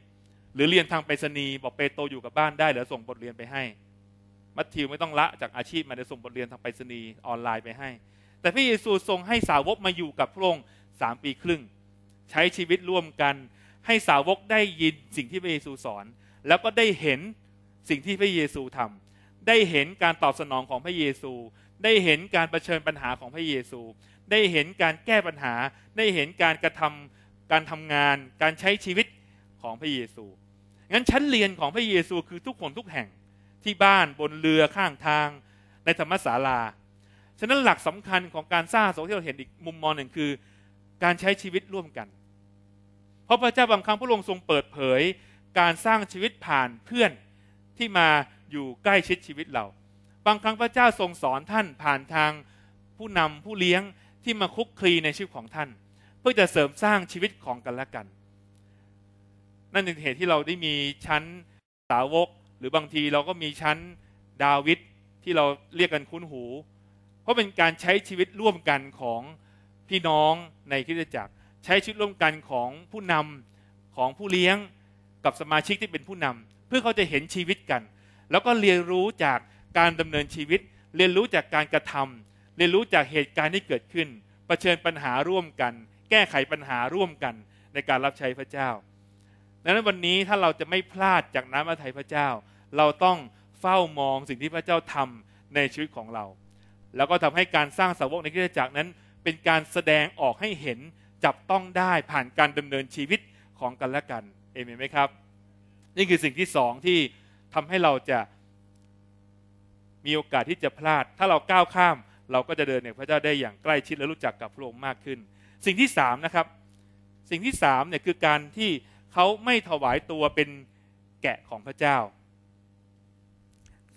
รือเรียนทางไปรษณีย์บอกเปโตรอยู่กับบ้านได้เดี๋ยวส่งบทเรียนไปให้ มัทธิวไม่ต้องละจากอาชีพมาเดี๋ยวส่งบทเรียนทางไปรษณีย์ออนไลน์ไปให้ แต่พระเยซูทรงให้สาวกมาอยู่กับพระองค์สามปีครึ่ง ใช้ชีวิตร่วมกันให้สาวกได้ยินสิ่งที่พระเยซูสอน แล้วก็ได้เห็นสิ่งที่พระเยซูทำ ได้เห็นการตอบสนองของพระเยซูได้เห็นการรเผชิญปัญหาของพระเยซู ได้เห็นการแก้ปัญหา ได้เห็นการกระทำการทำงาน การใช้ชีวิตของพระเยซูงั้นชั้นเรียนของพระเยซูคือทุกคนทุกแห่งที่บ้านบนเรือข้างทางในธรรมศาลา ฉะนั้นหลักสำคัญของการสร้างสงฆ์ที่เราเห็นอีกมุมมองหนึ่งคือ การใช้ชีวิตร่วมกัน เพราะพระเจ้าบางครั้งพระองค์ทรงเปิดเผยการสร้างชีวิตผ่านเพื่อนที่มาอยู่ใกล้ชิดชีวิตเรา บางครั้งพระเจ้าทรงสอนท่านผ่านทางผู้นำผู้เลี้ยงที่มาคุกคลีในชีวิตของท่านเพื่อจะเสริมสร้างชีวิตของกันและกันนั่นเป็นเหตุที่เราได้มีชั้นสาวกหรือบางทีเราก็มีชั้นดาวิดที่เราเรียกกันคุ้นหู เพราะเป็นการใช้ชีวิตร่วมกันของพี่น้องในคริสตจักร ใช้ชีวิตร่วมกันของผู้นำของผู้เลี้ยงกับสมาชิกที่เป็นผู้นำเพื่อเขาจะเห็นชีวิตกัน แล้วก็เรียนรู้จากการดำเนินชีวิต เรียนรู้จากการกระทำเรียนรู้จากเหตุการณ์ที่เกิดขึ้นเผชิญปัญหาร่วมกัน แก้ไขปัญหาร่วมกันในการรับใช้พระเจ้าดังนั้นวันนี้ถ้าเราจะไม่พลาดจากน้ำพระทัยพระเจ้า เราต้องเฝ้ามองสิ่งที่พระเจ้าทำในชีวิตของเรา แล้วก็ทำให้การสร้างสาวกในคริสตจักรนั้น เป็นการแสดงออกให้เห็นจับต้องได้ผ่านการดำเนินชีวิตของกันและกันเอเมนไหมครับ นี่คือสิ่งที่สองที่ทำให้เราจะมีโอกาสที่จะพลาดถ้าเราก้าวข้ามเราก็จะเดินในพระเจ้าได้อย่างใกล้ชิดและรู้จักกับพระองค์มากขึ้น สิ่งที่สามนะครับ สิ่งที่สามเนี่ยคือการที่เขาไม่ถวายตัวเป็นแกะของพระเจ้า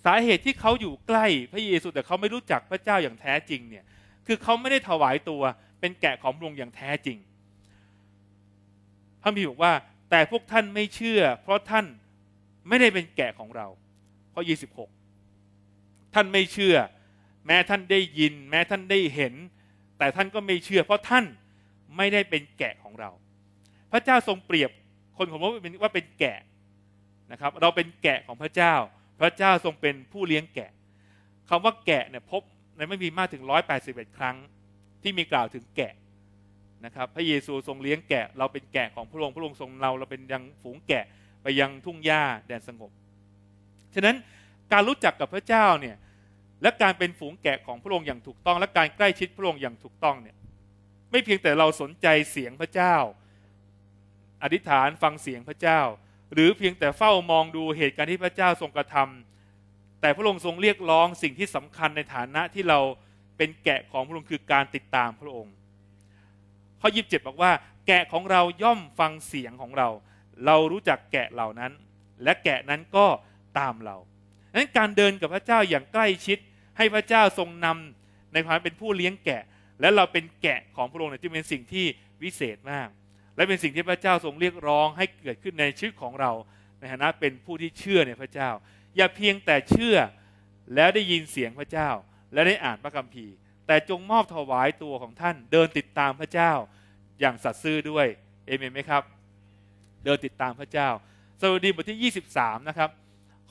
สาเหตุที่เขาอยู่ใกล้พระเยซูแต่เขาไม่รู้จักพระเจ้าอย่างแท้จริงเนี่ย คือเขาไม่ได้ถวายตัวเป็นแกะของพระองค์อย่างแท้จริง พระบิดาบอกว่าแต่พวกท่านไม่เชื่อ เพราะท่านไม่ได้เป็นแกะของเรา เพราะ26 ท่านไม่เชื่อแม้ท่านได้ยิน แม้ท่านได้เห็น แต่ท่านก็ไม่เชื่อ เพราะท่านไม่ได้เป็นแกะของเรา พระเจ้าทรงเปรียบคนของพราเป็นว่าเป็นแกะนะครับเราเป็นแกะของพระเจ้า พระเจ้าทรงเป็นผู้เลี้ยงแกะ คำว่าแกะเนี่ยพบในไม่มีมากถึง 181 ครั้งที่มีกล่าวถึงแกะนะครับพระเยซูทรงเลี้ยงแกะเราเป็นแกะของพระองค์พระองค์ทรงเราเราเป็นยังฝูงแกะไปยังทุ่งหญ้าแดนสงบฉะนั้นการรู้จักกับพระเจ้าเนี่ยและการเป็นฝูงแกะของพระองค์อย่างถูกต้อง และการใกล้ชิดพระองค์อย่างถูกต้องเนี่ยไม่เพียงแต่เราสนใจเสียงพระเจ้าอธิษฐานฟังเสียงพระเจ้า หรือเพียงแต่เฝ้ามองดูเหตุการณ์ที่พระเจ้าทรงกระทำแต่พระองค์ทรงเรียกร้องสิ่งที่สำคัญในฐานะที่เราเป็นแกะของพระองค์คือการติดตามพระองค์ ข้อยีิบเจ็ดบอกว่า แกะของเราย่อมฟังเสียงของเรา เรารู้จักแกะเหล่านั้นและแกะนั้นก็ตามเราดังนั้นการเดินกับพระเจ้าอย่างใกล้ชิด ให้พระเจ้าทรงนำในความเป็นผู้เลี้ยงแกะ และเราเป็นแกะของพระองค์เนี่ยจึงเป็นสิ่งที่วิเศษมากและเป็นสิ่งที่พระเจ้าทรงเรียกร้องให้เกิดขึ้นในชีวิตของเรา ในฐานะ เป็นผู้ที่เชื่อในพระเจ้า อย่าเพียงแต่เชื่อแล้วได้ยินเสียงพระเจ้า และได้อ่านพระคัมภีร์ แต่จงมอบถวายตัวของท่านเดินติดตามพระเจ้า อย่างสัตย์ซื่อด้วยเอเมนไหมครับ เดินติดตามพระเจ้าสดุดีบทที่ 23 นะครับ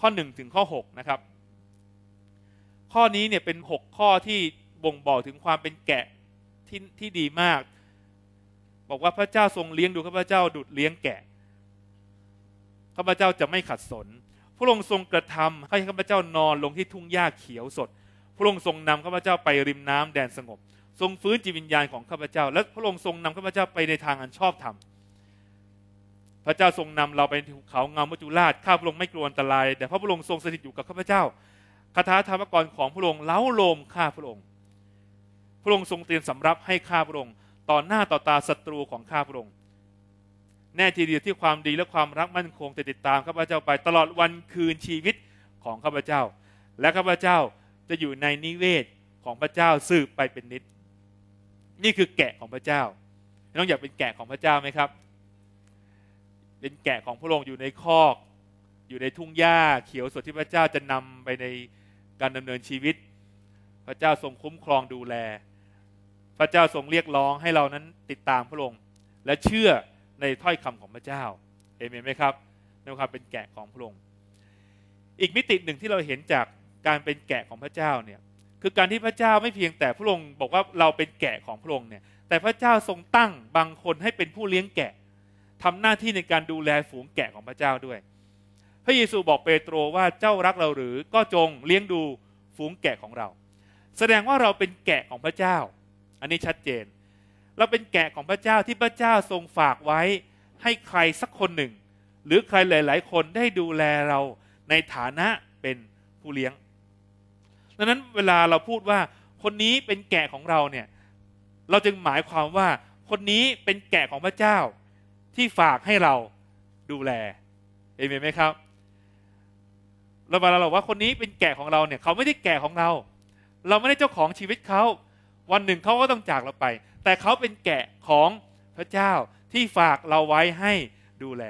ข้อ1ถึงข้อ6นะครับข้อนี้เนี่ยเป็น6ข้อที่บ่งบอกถึงความเป็นแกะที่ที่ดีมากบอกว่าพระเจ้าทรงเลี้ยงดูข้าพเจ้าดุดเลี้ยงแกะข้าพเจ้าจะไม่ขัดสน พระองค์ทรงกระทำให้ข้าพเจ้านอนลงที่ทุ่งหญ้าเขียวสด พระองค์ทรงนำข้าพเจ้าไปริมน้ำแดนสงบ ทรงฟื้นจิตวิญญาณของข้าพเจ้า และพระองค์ทรงนำข้าพเจ้าไปในทางอันชอบธรรมพระเจ้าทรงนำเราไปถึงเขาเงามัจุราชข้าพระองค์ไม่กลัวอันตราย แต่พระพระองค์ทรงสถิตอยู่กับข้าพเจ้าคาถาธรรมกรของพระองค์เล้าโลมข้าพระองค์พระองค์ทรงเตรียมสำรับให้ข้าพระองค์ต่อหน้าต่อตาศัตรูของข้าพระองค์แน่ทีเดียวที่ความดีและความรักมั่น คงจะติดตามข้าพเจ้าไปตลอดวันคืนชีวิตของข้าพเจ้า และข้าพเจ้าจะอยู่ในนิเวศของพระเจ้าสืบไปเป็นนิด นี่คือแกะของพระเจ้า น้องอยากเป็นแกะของพระเจ้าไหมครับ เป็นแกะของพระองค์อยู่ในคอก อยู่ในทุ่งหญ้าเขียวสดที่พระเจ้าจะนำไปในการดำเนินชีวิต พระเจ้าทรงคุ้มครองดูแลพระเจ้าทรงเรียกร้องให้เรานั้นติดตามพระองค์และเชื่อในถ้อยคำของพระเจ้า เอเมนไหมครับในความเป็นแกะของพระองค์ อีกมิติหนึ่งที่เราเห็นจากการเป็นแกะของพระเจ้าเนี่ย คือการที่พระเจ้าไม่เพียงแต่พระองค์บอกว่าเราเป็นแกะของพระองค์เนี่ย แต่พระเจ้าทรงตั้งบางคนให้เป็นผู้เลี้ยงแกะ ทำหน้าที่ในการดูแลฝูงแกะของพระเจ้าด้วย พระเยซูบอกเปโตรว่าเจ้ารักเราหรือก็จงเลี้ยงดูฝูงแกะของเรา แสดงว่าเราเป็นแกะของพระเจ้าอันนี้ชัดเจน เราเป็นแกะของพระเจ้าที่พระเจ้าทรงฝากไว้ให้ใครสักคนหนึ่ง หรือใครหลาย ๆ คนได้ดูแลเราในฐานะเป็นผู้เลี้ยงดังนั้นเวลาเราพูดว่าคนนี้เป็นแกะของเราเนี่ยเราจึงหมายความว่าคนนี้เป็นแกะของพระเจ้าที่ฝากให้เราดูแลเอเมนไหมครับเราบอกาเราว่าคนนี้เป็นแกะของเราเนี่ยเขาไม่ได้แกะของเรา เราไม่ได้เจ้าของชีวิตเขาวันหนึ่ง เขาก็ต้องจากเราไป แต่เขาเป็นแกะของพระเจ้าที่ฝากเราไว้ให้ดูแล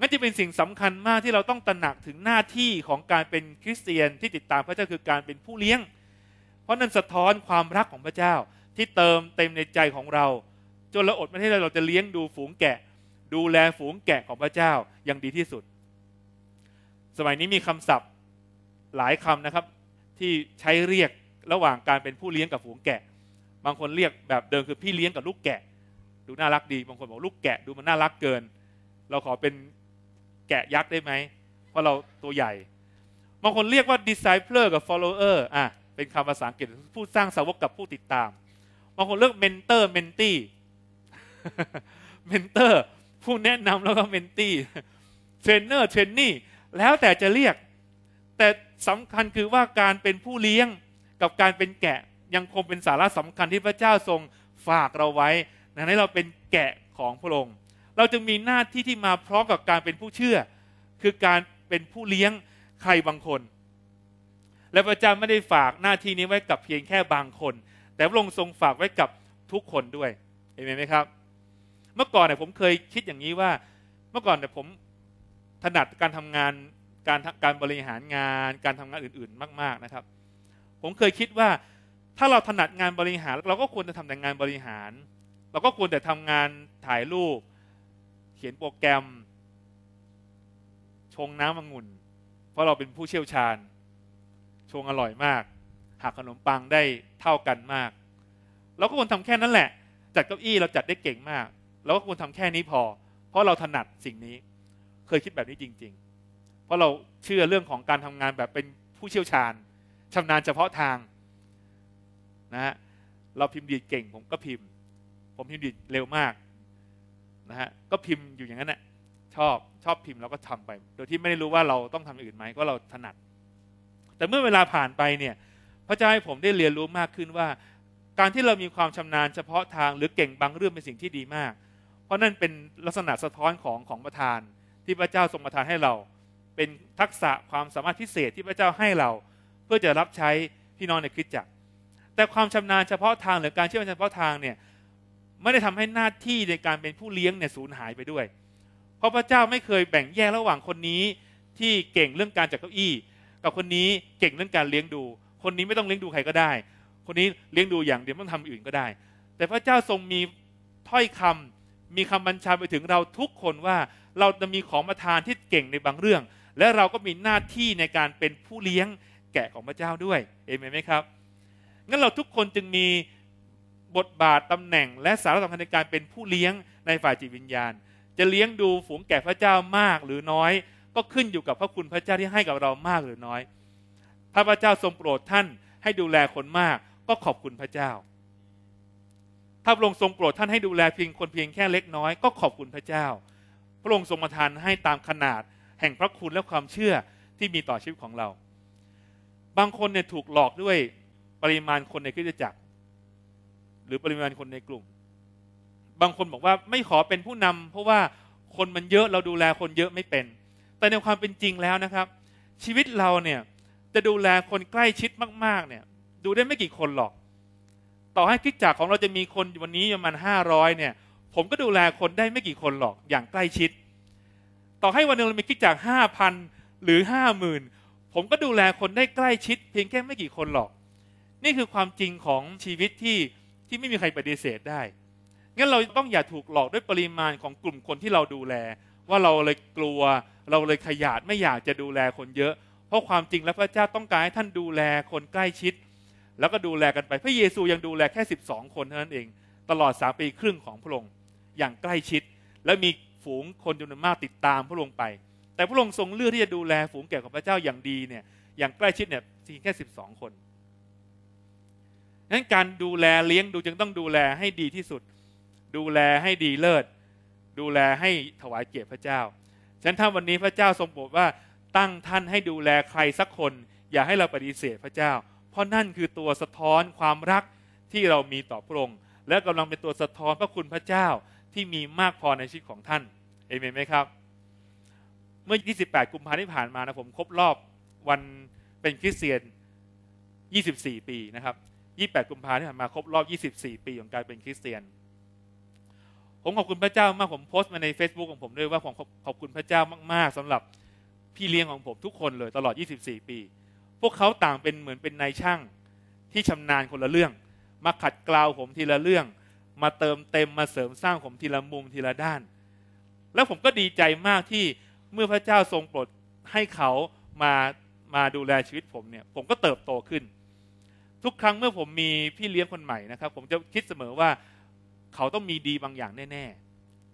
นั่นจะเป็นสิ่งสำคัญมากที่เราต้องตระหนักถึงหน้าที่ของการเป็นคริสเตียนที่ติดตามพระเจ้าคือการเป็นผู้เลี้ยง เพราะนั่นสะท้อนความรักของพระเจ้าที่เติมเต็มในใจของเรา จนเราอดไม่ได้เราจะเลี้ยงดูฝูงแกะ ดูแลฝูงแกะของพระเจ้าอย่างดีที่สุด สมัยนี้มีคำศัพท์หลายคำนะครับที่ใช้เรียกระหว่างการเป็นผู้เลี้ยงกับฝูงแกะ บางคนเรียกแบบเดิมคือพี่เลี้ยงกับลูกแกะ ดูน่ารักดี บางคนบอกลูกแกะดูมันน่ารักเกิน เราขอเป็นแกะยักษ์ได้ไหมเพราะเราตัวใหญ่ บางคนเรียกว่า disciple กับ follower อ่ะเป็นคำภาษาอังกฤษผู้สร้างสาวกกับผู้ติดตาม บางคนเรียก mentor mentee mentor ผู้แนะนำแล้วก็ mentee trainer trainee แล้วแต่จะเรียก แต่สำคัญคือว่าการเป็นผู้เลี้ยงกับการเป็นแกะยังคงเป็นสาระสำคัญที่พระเจ้าทรงฝากเราไว้นให้เราเป็นแกะของพระองค์ เราจึงมีหน้าที่ที่มาพร้อมกับการเป็นผู้เชื่อ คือการเป็นผู้เลี้ยงใครบางคน และพระเจ้าไม่ได้ฝากหน้าที่นี้ไว้กับเพียงแค่บางคน แต่พระองค์ทรงฝากไว้กับทุกคนด้วย เห็นไหมครับ เมื่อก่อนเนี่ยผมเคยคิดอย่างนี้ว่า เมื่อก่อนเนี่ยผมถนัดการทำงาน การการบริหารงาน การทำงานอื่นๆ มาก ๆ นะครับผมเคยคิดว่าถ้าเราถนัดงานบริหาร เราก็ควรจะทำแต่งานบริหาร เราก็ควรแต่ทำงานถ่ายรูป เขียนโปรแกรมชงน้ำองุ่น เพราะเราเป็นผู้เชี่ยวชาญชงอร่อยมากหักขนมปังได้เท่ากันมาก เราก็ควรทำแค่นั้นแหละจัดเก้าอี้เราจัดได้เก่งมาก เราก็ควรทำแค่นี้พอ เพราะเราถนัดสิ่งนี้ เคยคิดแบบนี้จริง ๆ เพราะเราเชื่อเรื่องของการทำงานแบบเป็นผู้เชี่ยวชาญชำนาญเฉพาะทางนะฮะ เราพิมพ์ดีดเก่ง ผมก็พิมพ์ ผมพิมพ์ดีดเร็วมากนะฮะ ก็พิมพ์อยู่อย่างนั้นแหละชอบชอบพิมพ์เราก็ทำไป โดยที่ไม่ได้รู้ว่าเราต้องทำอื่นไหมก็เราถนัด แต่เมื่อเวลาผ่านไปเนี่ย พระเจ้าให้ผมได้เรียนรู้มากขึ้นว่า การที่เรามีความชำนาญเฉพาะทาง หรือเก่งบางเรื่องเป็นสิ่งที่ดีมาก เพราะนั่นเป็นลักษณะสะท้อนของของประธานที่พระเจ้าทรงประทานให้เรา เป็นทักษะความสามารถพิเศษที่พระเจ้าให้เราเพื่อจะรับใช้พี่น้องในคริสตจักรแต่ความชำนาญเฉพาะทางหรือการเชี่ยวชาญเฉพาะทางเนี่ยไม่ได้ทำให้หน้าที่ในการเป็นผู้เลี้ยงเนี่ยสูญหายไปด้วย เพราะพระเจ้าไม่เคยแบ่งแยกระหว่างคนนี้ที่เก่งเรื่องการจัดเก้าอี้กับคนนี้เก่งเรื่องการเลี้ยงดู คนนี้ไม่ต้องเลี้ยงดูใครก็ได้ คนนี้เลี้ยงดูอย่างเดียวไม่ต้องทำอื่นก็ได้ แต่พระเจ้าทรงมีถ้อยคำ มีคำบัญชาไปถึงเราทุกคนว่าเราจะมีของประทานที่เก่งในบางเรื่อง และเราก็มีหน้าที่ในการเป็นผู้เลี้ยงแกะของพระเจ้าด้วย เอเมนไหมครับ งั้นเราทุกคนจึงมีบทบาทตำแหน่งและสาระสำคัญในการเป็นผู้เลี้ยงในฝ่ายจิตวิญญาณ จะเลี้ยงดูฝูงแกะพระเจ้ามากหรือน้อย ก็ขึ้นอยู่กับพระคุณพระเจ้าที่ให้กับเรามากหรือน้อย ถ้าพระเจ้าทรงโปรดท่านให้ดูแลคนมากก็ขอบคุณพระเจ้า ถ้าพระองค์ทรงโปรดท่านให้ดูแลเพียงคนเพียงแค่เล็กน้อย ก็ขอบคุณพระเจ้า พระองค์ทรงประทานให้ตามขนาดแห่งพระคุณและความเชื่อที่มีต่อชีวิตของเราบางคนเนี่ยถูกหลอกด้วยปริมาณคนในคริสตจักร หรือปริมาณคนในกลุ่ม บางคนบอกว่าไม่ขอเป็นผู้นำ เพราะว่าคนมันเยอะเราดูแลคนเยอะไม่เป็น แต่ในความเป็นจริงแล้วนะครับ ชีวิตเราเนี่ยจะดูแลคนใกล้ชิดมากๆ เนี่ย ดูได้ไม่กี่คนหรอก ต่อให้คิดจักของเราจะมีคนวันนี้ประมาณห้าร้อยเนี่ย ผมก็ดูแลคนได้ไม่กี่คนหรอกอย่างใกล้ชิด ต่อให้วันนึงเรามีคิดจักห้าพันหรือห้าหมื่นผมก็ดูแลคนได้ใกล้ชิดเพียงแค่ไม่กี่คนหรอก นี่คือความจริงของชีวิตที่ที่ไม่มีใครปฏิเสธได้ งั้นเราต้องอย่าถูกหลอกด้วยปริมาณของกลุ่มคนที่เราดูแล ว่าเราเลยกลัว เราเลยขยาดไม่อยากจะดูแลคนเยอะ เพราะความจริงแล้วพระเจ้าต้องการให้ท่านดูแลคนใกล้ชิด แล้วก็ดูแลกันไป พระเยซูยังดูแลแค่12คนเท่านั้นเอง ตลอดสามปีครึ่งของพระองค์ อย่างใกล้ชิดและมีฝูงคนจำนวนมากติดตามพระองค์ไปแต่พระองค์ทรงเลือกที่จะดูแลฝูงแกะของพระเจ้าอย่างดีเนี่ยอย่างใกล้ชิดเนี่ยเพียงแค่สิบสองคนนั้นการดูแลเลี้ยงดูจึงต้องดูแลให้ดีที่สุด ดูแลให้ดีเลิศดูแลให้ถวายเกียรติพระเจ้า ฉะนั้นถ้าวันนี้พระเจ้าทรงบอกว่าตั้งท่านให้ดูแลใครสักคน อย่าให้เราปฏิเสธพระเจ้า เพราะนั่นคือตัวสะท้อนความรักที่เรามีต่อพระองค์และกำลังเป็นตัวสะท้อนพระคุณพระเจ้าที่มีมากพอในชีวิตของท่านเอเมนไหมครับเมื่อ 28 กุมภาพันธ์ที่ผ่านมานะผมครบรอบวันเป็นคริสเตียน 24 ปีนะครับ 28 กุมภาพันธ์ที่ผ่านมาครบรอบ 24 ปีของการเป็นคริสเตียน ผมขอบคุณพระเจ้ามาก ผมโพสต์มาใน Facebook ของผมด้วยว่าผมขอบคุณพระเจ้ามาก ๆ สำหรับพี่เลี้ยงของผมทุกคนเลยตลอด 24 ปี พวกเขาต่างเป็นเหมือนเป็นนายช่างที่ชำนาญคนละเรื่อง มาขัดเกลาผมทีละเรื่อง มาเติมเต็มมาเสริมสร้างผมทีละมุมทีละด้าน แล้วผมก็ดีใจมากที่เมื่อพระเจ้าทรงโปรดให้เขามามาดูแลชีวิตผมเนี่ย ผมก็เติบโตขึ้น ทุกครั้งเมื่อผมมีพี่เลี้ยงคนใหม่นะครับ ผมจะคิดเสมอว่าเขาต้องมีดีบางอย่างแน่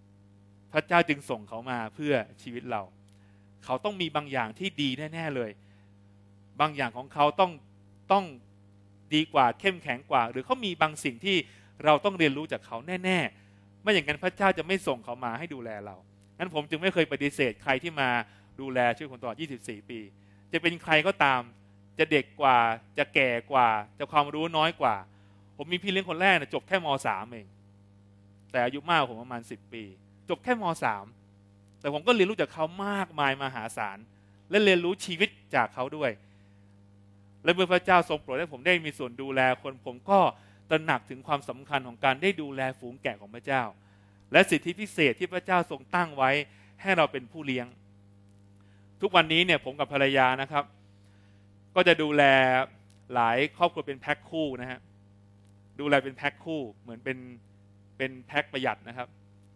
ๆ พระเจ้าจึงส่งเขามาเพื่อชีวิตเรา เขาต้องมีบางอย่างที่ดีแน่ ๆเลย บางอย่างของเขาต้องต้องดีกว่าเข้มแข็งกว่า หรือเขามีบางสิ่งที่เราต้องเรียนรู้จากเขาแน่ๆไม่อย่างนั้นพระเจ้าจะไม่ส่งเขามาให้ดูแลเราั้นผมจึงไม่เคยปฏิเสธใครที่มาดูแลช่วยคนตลอด 24 ปี จะเป็นใครก็ตามจะเด็กกว่า จะแก่กว่า จะความรู้น้อยกว่า ผมมีพี่เลี้ยงคนแรกนะจบแค่ม .3 เอง แต่อายุมากผมประมาณ 10 ปี จบแค่ม .3 แต่ผมก็เรียนรู้จากเขามากมายมหาศาล และเรียนรู้ชีวิตจากเขาด้วย และเมื่อพระเจ้าทรงโปรดให้ผมได้มีส่วนดูแลคนผมก็ตระหนักถึงความสำคัญของการได้ดูแลฝูงแกะของพระเจ้าและสิทธิพิเศษที่พระเจ้าทรงตั้งไว้ ให้เราเป็นผู้เลี้ยง ทุกวันนี้เนี่ยผมกับภรรยานะครับ ก็จะดูแลหลายครอบครัวเป็นแพ็คคู่นะฮะดูแลเป็นแพ็คคู่เหมือนเป็นเป็นแพ็คประหยัดนะครับ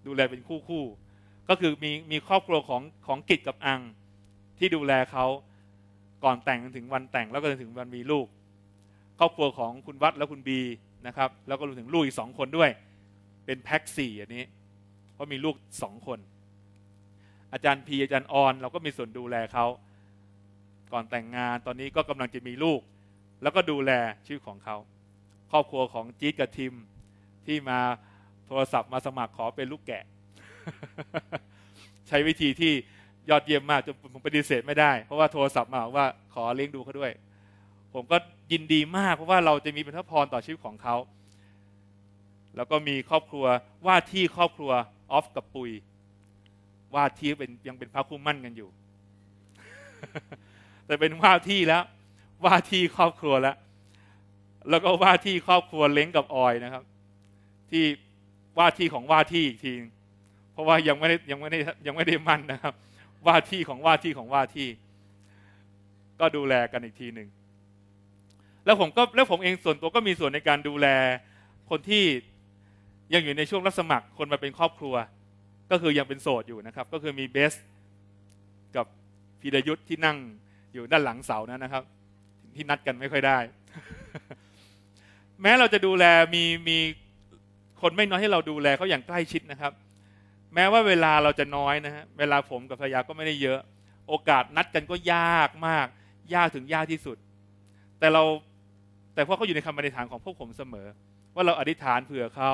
ดูแลเป็นคู่คู่ก็คือมีมีครอบครัวของของกิจกับอัง ที่ดูแลเขาก่อนแต่งถึงวันแต่ง แล้วก็ถึงวันมีลูก ครอบครัวของคุณวัดและคุณบีนะครับ แล้วก็รวมถึงลูกอีกสองคนด้วย เป็นแพ็คสี่อันนี้เพราะมีลูกสองคน อาจารย์พีอาจารย์ออนเราก็มีส่วนดูแลเขา ก่อนแต่งงาน ตอนนี้ก็กำลังจะมีลูก แล้วก็ดูแลชีวิตของเขา ครอบครัวของจี๊ดกับทิม ที่มาโทรศัพท์มาสมัครขอเป็นลูกแกะ ใช้วิธีที่ยอดเยี่ยมมากจนผมปฏิเสธไม่ได้ เพราะว่าโทรศัพท์มาว่าขอเลี้ยงดูเขาด้วย ผมก็ยินดีมาก เพราะว่าเราจะมีเป็นพระพรต่อชีวิตของเขา แล้วก็มีครอบครัวว่าที่ครอบครัวออฟกับปุย ว่าที่เป็นยังเป็นพระคู่มั่นกันอยู่ แต่เป็นว่าที่แล้ว ว่าที่ครอบครัวแล้วแล้วก็ว่าที่ครอบครัวเล้งกับออยนะครับ ที่ว่าที่ของว่าที่อีกทีเพราะว่ายังไม่ได้ยังไม่ได้ยังไม่ได้มั่นนะครับ ว่าที่ของว่าที่ของว่าที่ ก็ดูแลกันอีกทีหนึ่งแล้วผมก็แล้วผมเองส่วนตัวก็มีส่วนในการดูแลคนที่ยังอยู่ในช่วงรับสมัคร คนมาเป็นครอบครัว ก็คือยังเป็นโสดอยู่นะครับ ก็คือมีเบส กับพีรยุทธ์ที่นั่งอยู่ด้านหลังเสานั้นนะครับ ที่นัดกันไม่ค่อยได้ แม้เราจะดูแลมีมีคนไม่น้อยให้เราดูแลเขาอย่างใกล้ชิดนะครับ แม้ว่าเวลาเราจะน้อยนะฮะเวลาผมกับภรรยาก็ไม่ได้เยอะ โอกาสนัดกันก็ยากมาก ยากถึงยากที่สุด แต่เราแต่พวกเขาอยู่ในคำอธิษฐานของพวกผมเสมอ ว่าเราอธิษฐานเผื่อเขา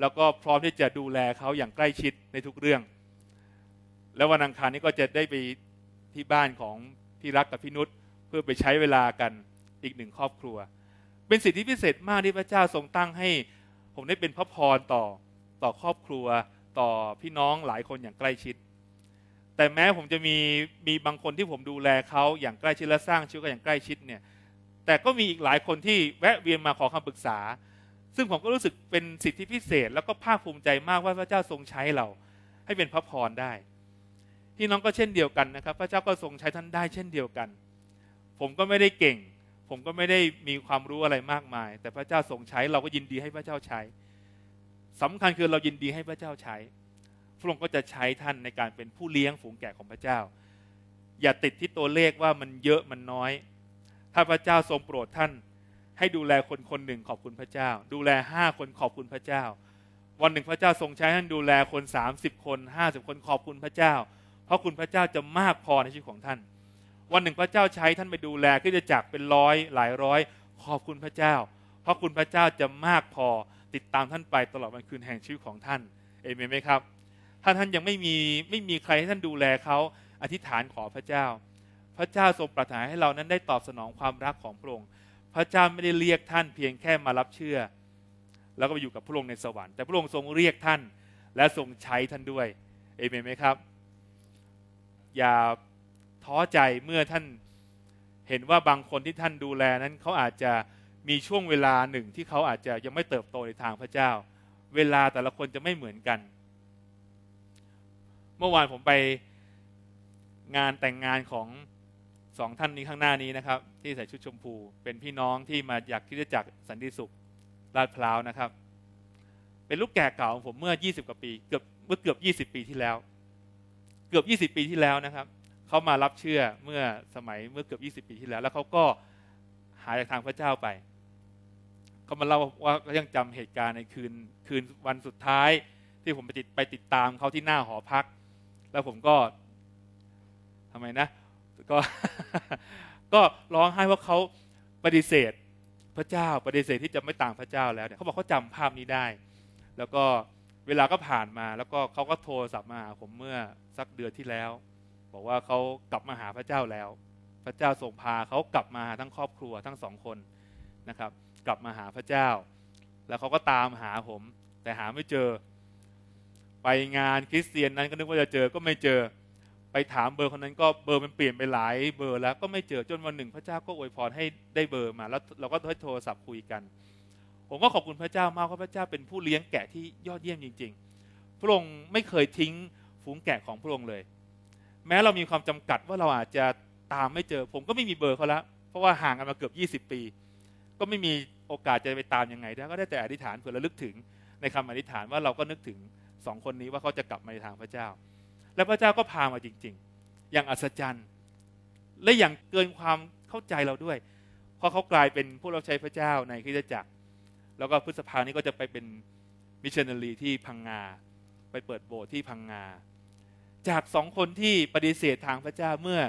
แล้วก็พร้อมที่จะดูแลเขาอย่างใกล้ชิดในทุกเรื่อง แล้ววันอังคารนี้ก็จะได้ไปที่บ้านของพี่รักกับพี่นุชเพื่อไปใช้เวลากันอีกหนึ่งครอบครัว เป็นสิทธิพิเศษมากที่พระเจ้าทรงตั้งให้ ผมได้เป็นพระพรต่อต่อครอบครัวต่อพี่น้องหลายคนอย่างใกล้ชิด แต่แม้ผมจะมีมีบางคนที่ผมดูแลเขาอย่างใกล้ชิดและสร้างชีวิตกันอย่างใกล้ชิดเนี่ย แต่ก็มีอีกหลายคนที่แวะเวียนมาขอคำปรึกษาซึ่งผมก็รู้สึกเป็นสิทธิพิเศษแล้วก็ภาคภูมิใจมากว่าพระเจ้าทรงใช้เราให้เป็นพระพรได้พี่น้องก็เช่นเดียวกันนะครับ พระเจ้าก็ทรงใช้ท่านได้เช่นเดียวกัน ผมก็ไม่ได้เก่ง ผมก็ไม่ได้มีความรู้อะไรมากมาย แต่พระเจ้าทรงใช้เราก็ยินดีให้พระเจ้าใช้ สำคัญคือเรายินดีให้พระเจ้าใช้ พระองค์ก็จะใช้ท่านในการเป็นผู้เลี้ยงฝูงแกะของพระเจ้าอย่าติดที่ตัวเลขว่ามันเยอะมันน้อย ถ้าพระเจ้าทรงโปรดท่านให้ดูแลคนคนหนึ่งขอบคุณพระเจ้า ดูแลห้าคนขอบคุณพระเจ้า วันหนึ่งพระเจ้าทรงใช้ท่านดูแลคนสามสิบคนห้าสิบคนขอบคุณพระเจ้า เพราะคุณพระเจ้าจะมากพอในชีวิตของท่าน วันหนึ่งพระเจ้าใช้ท่านไปดูแลก็จะจักเป็นร้อยหลายร้อย ขอบคุณพระเจ้า เพราะคุณพระเจ้าจะมากพอติดตามท่านไปตลอดวันคืนแห่งชีวิตของท่านเอเมนไหมครับถ้าท่านยังไม่มีไม่มีใครให้ท่านดูแลเขาอธิษฐานขอพระเจ้า พระเจ้าทรงประทานให้เรานั้นได้ตอบสนองความรักของพระองค์พระเจ้าไม่ได้เรียกท่าน เพียงแค่มารับเชื่อ แล้วก็ไปอยู่กับพระองค์ในสวรรค์แต่พระองค์ทรงเรียกท่าน และทรงใช้ท่านด้วยเอเมนไหมครับ อย่าท้อใจเมื่อท่านเห็นว่าบางคนที่ท่านดูแลนั้นเขาอาจจะมีช่วงเวลาหนึ่ง ที่เขาอาจจะยังไม่เติบโตในทางพระเจ้า เวลาแต่ละคนจะไม่เหมือนกัน เมื่อวานผมไปงานแต่งงานของสองท่านนี้ข้างหน้านี้นะครับ ที่ใส่ชุดชมพูเป็นพี่น้องที่มาจากที่จะจักสันติสุขลาดพร้าวนะครับ เป็นลูกแก่เก่าของผมเมื่อ20กว่าปี เกือบเมื่อเกือบ20ปีที่แล้ว เกือบ20ปีที่แล้วนะครับเขามารับเชื่อเมื่อสมัยเมื่อเกือบ20ปีที่แล้ว แล้วเขาก็หายจากทางพระเจ้าไปเขามาเล่าว่าเขายังจำเหตุการณ์ในคืนคืนวันสุดท้าย ที่ผมไปติดไปติดตามเขาที่หน้าหอพัก แล้วผมก็ ทำไมนะก็ ก็ร้องไห้ว่าเขาปฏิเสธพระเจ้าปฏิเสธที่จะไม่ตามพระเจ้าแล้วเนี่ยเขาบอกเขาจำภาพนี้ได้ แล้วก็เวลาก็ผ่านมา แล้วก็เขาก็โทรศัพท์มาหาผมเมื่อสักเดือนที่แล้ว บอกว่าเขากลับมาหาพระเจ้าแล้ว พระเจ้าส่งพาเขากลับมาทั้งครอบครัวทั้งสองคนนะครับ กลับมาหาพระเจ้า แล้วเขาก็ตามหาผมแต่หาไม่เจอ ไปงานคริสเตียนนั้นก็นึกว่าจะเจอก็ไม่เจอไปถามเบอร์คนนั้นก็เบอร์มันเปลี่ยนไปหลายเบอร์แล้วก็ไม่เจอจนวันหนึ่งพระเจ้าก็อวยพรให้ได้เบอร์มาแล้วเราก็ได้โทรศัพท์คุยกัน ผมก็ขอบคุณพระเจ้ามากเพราะพระเจ้าเป็นผู้เลี้ยงแกะที่ยอดเยี่ยมจริง ๆ พระองค์ไม่เคยทิ้งฝูงแกะของพระองค์เลย แม้เรามีความจำกัดว่าเราอาจจะตามไม่เจอ ผมก็ไม่มีเบอร์เขาละเพราะว่าห่างกันมาเกือบ20 ปี ก็ไม่มีโอกาสจะไปตามยังไงได้ก็ได้แต่อธิษฐานเผื่อระลึกถึงในคำอธิษฐานว่าเราก็นึกถึงสองคนนี้ว่าเขาจะกลับมาในทางพระเจ้าและพระเจ้าก็พามาจริงๆ อย่างอัศจรรย์ และอย่างเกินความเข้าใจเราด้วย เพราะเขากลายเป็นผู้รับใช้พระเจ้าในคริสตจักร แล้วก็พฤษภานี้ก็จะไปเป็นมิชชันนารีที่พังงา ไปเปิดโบสถ์ที่พังงา จากสองคนที่ปฏิเสธทางพระเจ้าเมื่อ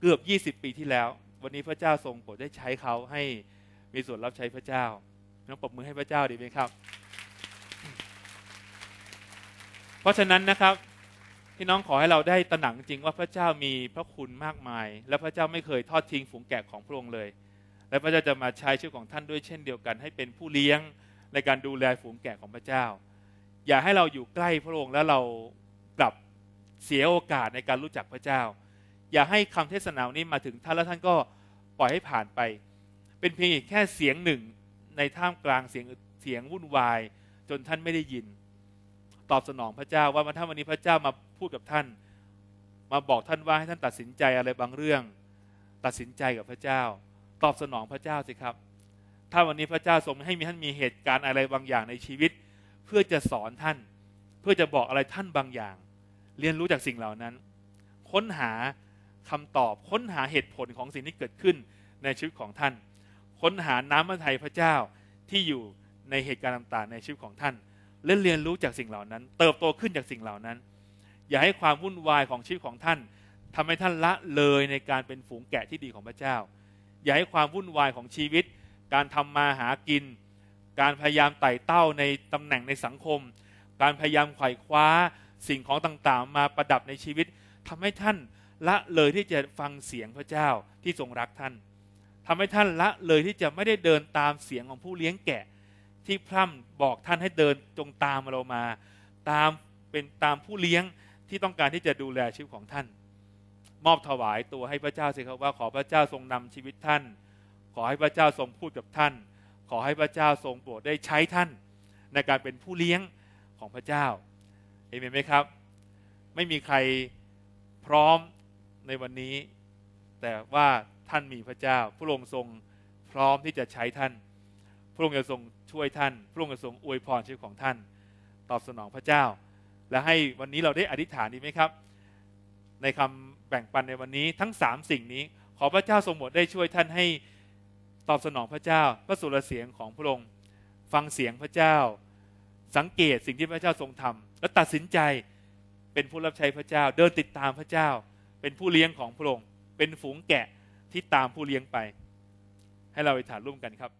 เกือบ 20 ปีที่แล้ว วันนี้พระเจ้าทรงโปรดได้ใช้เขาให้มีส่วนรับใช้พระเจ้าต้องปรบมือให้พระเจ้าดีไหมครับ เพราะฉะนั้นนะครับพี่น้องขอให้เราได้ตระหนักจริงว่าพระเจ้ามีพระคุณมากมาย และพระเจ้าไม่เคยทอดทิ้งฝูงแกะของพระองค์เลย และพระเจ้าจะมาใช้ชื่อของท่านด้วยเช่นเดียวกันให้เป็นผู้เลี้ยงในการดูแลฝูงแกะของพระเจ้า อย่าให้เราอยู่ใกล้พระองค์แล้วเรากลับเสียโอกาสในการรู้จักพระเจ้า อย่าให้คำเทศนานี้มาถึงท่านแล้วท่านก็ปล่อยให้ผ่านไป เป็นเพียงแค่เสียงหนึ่งในท่ามกลางเสียงเสียงวุ่นวายจนท่านไม่ได้ยิน ตอบสนองพระเจ้าว่าถ้าวันนี้พระเจ้ามาพูดกับท่าน มาบอกท่านว่าให้ท่านตัดสินใจอะไรบางเรื่อง ตัดสินใจกับพระเจ้า ตอบสนองพระเจ้าสิครับ ถ้าวันนี้พระเจ้าทรงให้มีท่านมีเหตุการณ์อะไรบางอย่างในชีวิต เพื่อจะสอนท่าน เพื่อจะบอกอะไรท่านบางอย่าง เรียนรู้จากสิ่งเหล่านั้น ค้นหาคำตอบ ค้นหาเหตุผลของสิ่งที่เกิดขึ้นในชีวิตของท่าน ค้นหาน้ำพระทัยพระเจ้าที่อยู่ในเหตุการณ์ต่างๆ ในชีวิตของท่าน และเรียนรู้จากสิ่งเหล่านั้น เติบโตขึ้นจากสิ่งเหล่านั้นอย่าให้ความวุ่นวายของชีวิตของท่าน ทำให้ท่านละเลยในการเป็นฝูงแกะที่ดีของพระเจ้า อย่าให้ความวุ่นวายของชีวิต การทำมาหากิน การพยายามไต่เต้าในตำแหน่งในสังคม การพยายามไขว่คว้าสิ่งของต่างๆมาประดับในชีวิต ทำให้ท่านละเลยที่จะฟังเสียงพระเจ้าที่ทรงรักท่าน ทำให้ท่านละเลยที่จะไม่ได้เดินตามเสียงของผู้เลี้ยงแกะที่พร่ำบอกท่านให้เดินจงตามเรามา ตามเป็นตามผู้เลี้ยงที่ต้องการที่จะดูแลชีวิตของท่าน มอบถวายตัวให้พระเจ้าสิครับว่า ขอพระเจ้าทรงนำชีวิตท่าน ขอให้พระเจ้าทรงพูดกับท่าน ขอให้พระเจ้าทรงโปรดได้ใช้ท่าน ในการเป็นผู้เลี้ยงของพระเจ้าเอเมนไหมครับ ไม่มีใครพร้อมในวันนี้ แต่ว่าท่านมีพระเจ้าพระองค์ทรงพร้อมที่จะใช้ท่าน พระองค์จะทรงช่วยท่าน พระองค์จะทรงอวยพรชีวิตของท่าน ตอบสนองพระเจ้าและให้วันนี้เราได้อธิษฐานดีไหมครับ ในคำแบ่งปันในวันนี้ทั้งสามสิ่งนี้ขอพระเจ้าทรงโปรดได้ช่วยท่านให้ตอบสนองพระเจ้า พระสุรเสียงของพระองค์ฟังเสียงพระเจ้า สังเกตสิ่งที่พระเจ้าทรงทำและตัดสินใจเป็นผู้รับใช้พระเจ้าเดินติดตามพระเจ้า เป็นผู้เลี้ยงของพระองค์เป็นฝูงแกะที่ตามผู้เลี้ยงไป ให้เราไปถานร่วมกันครับ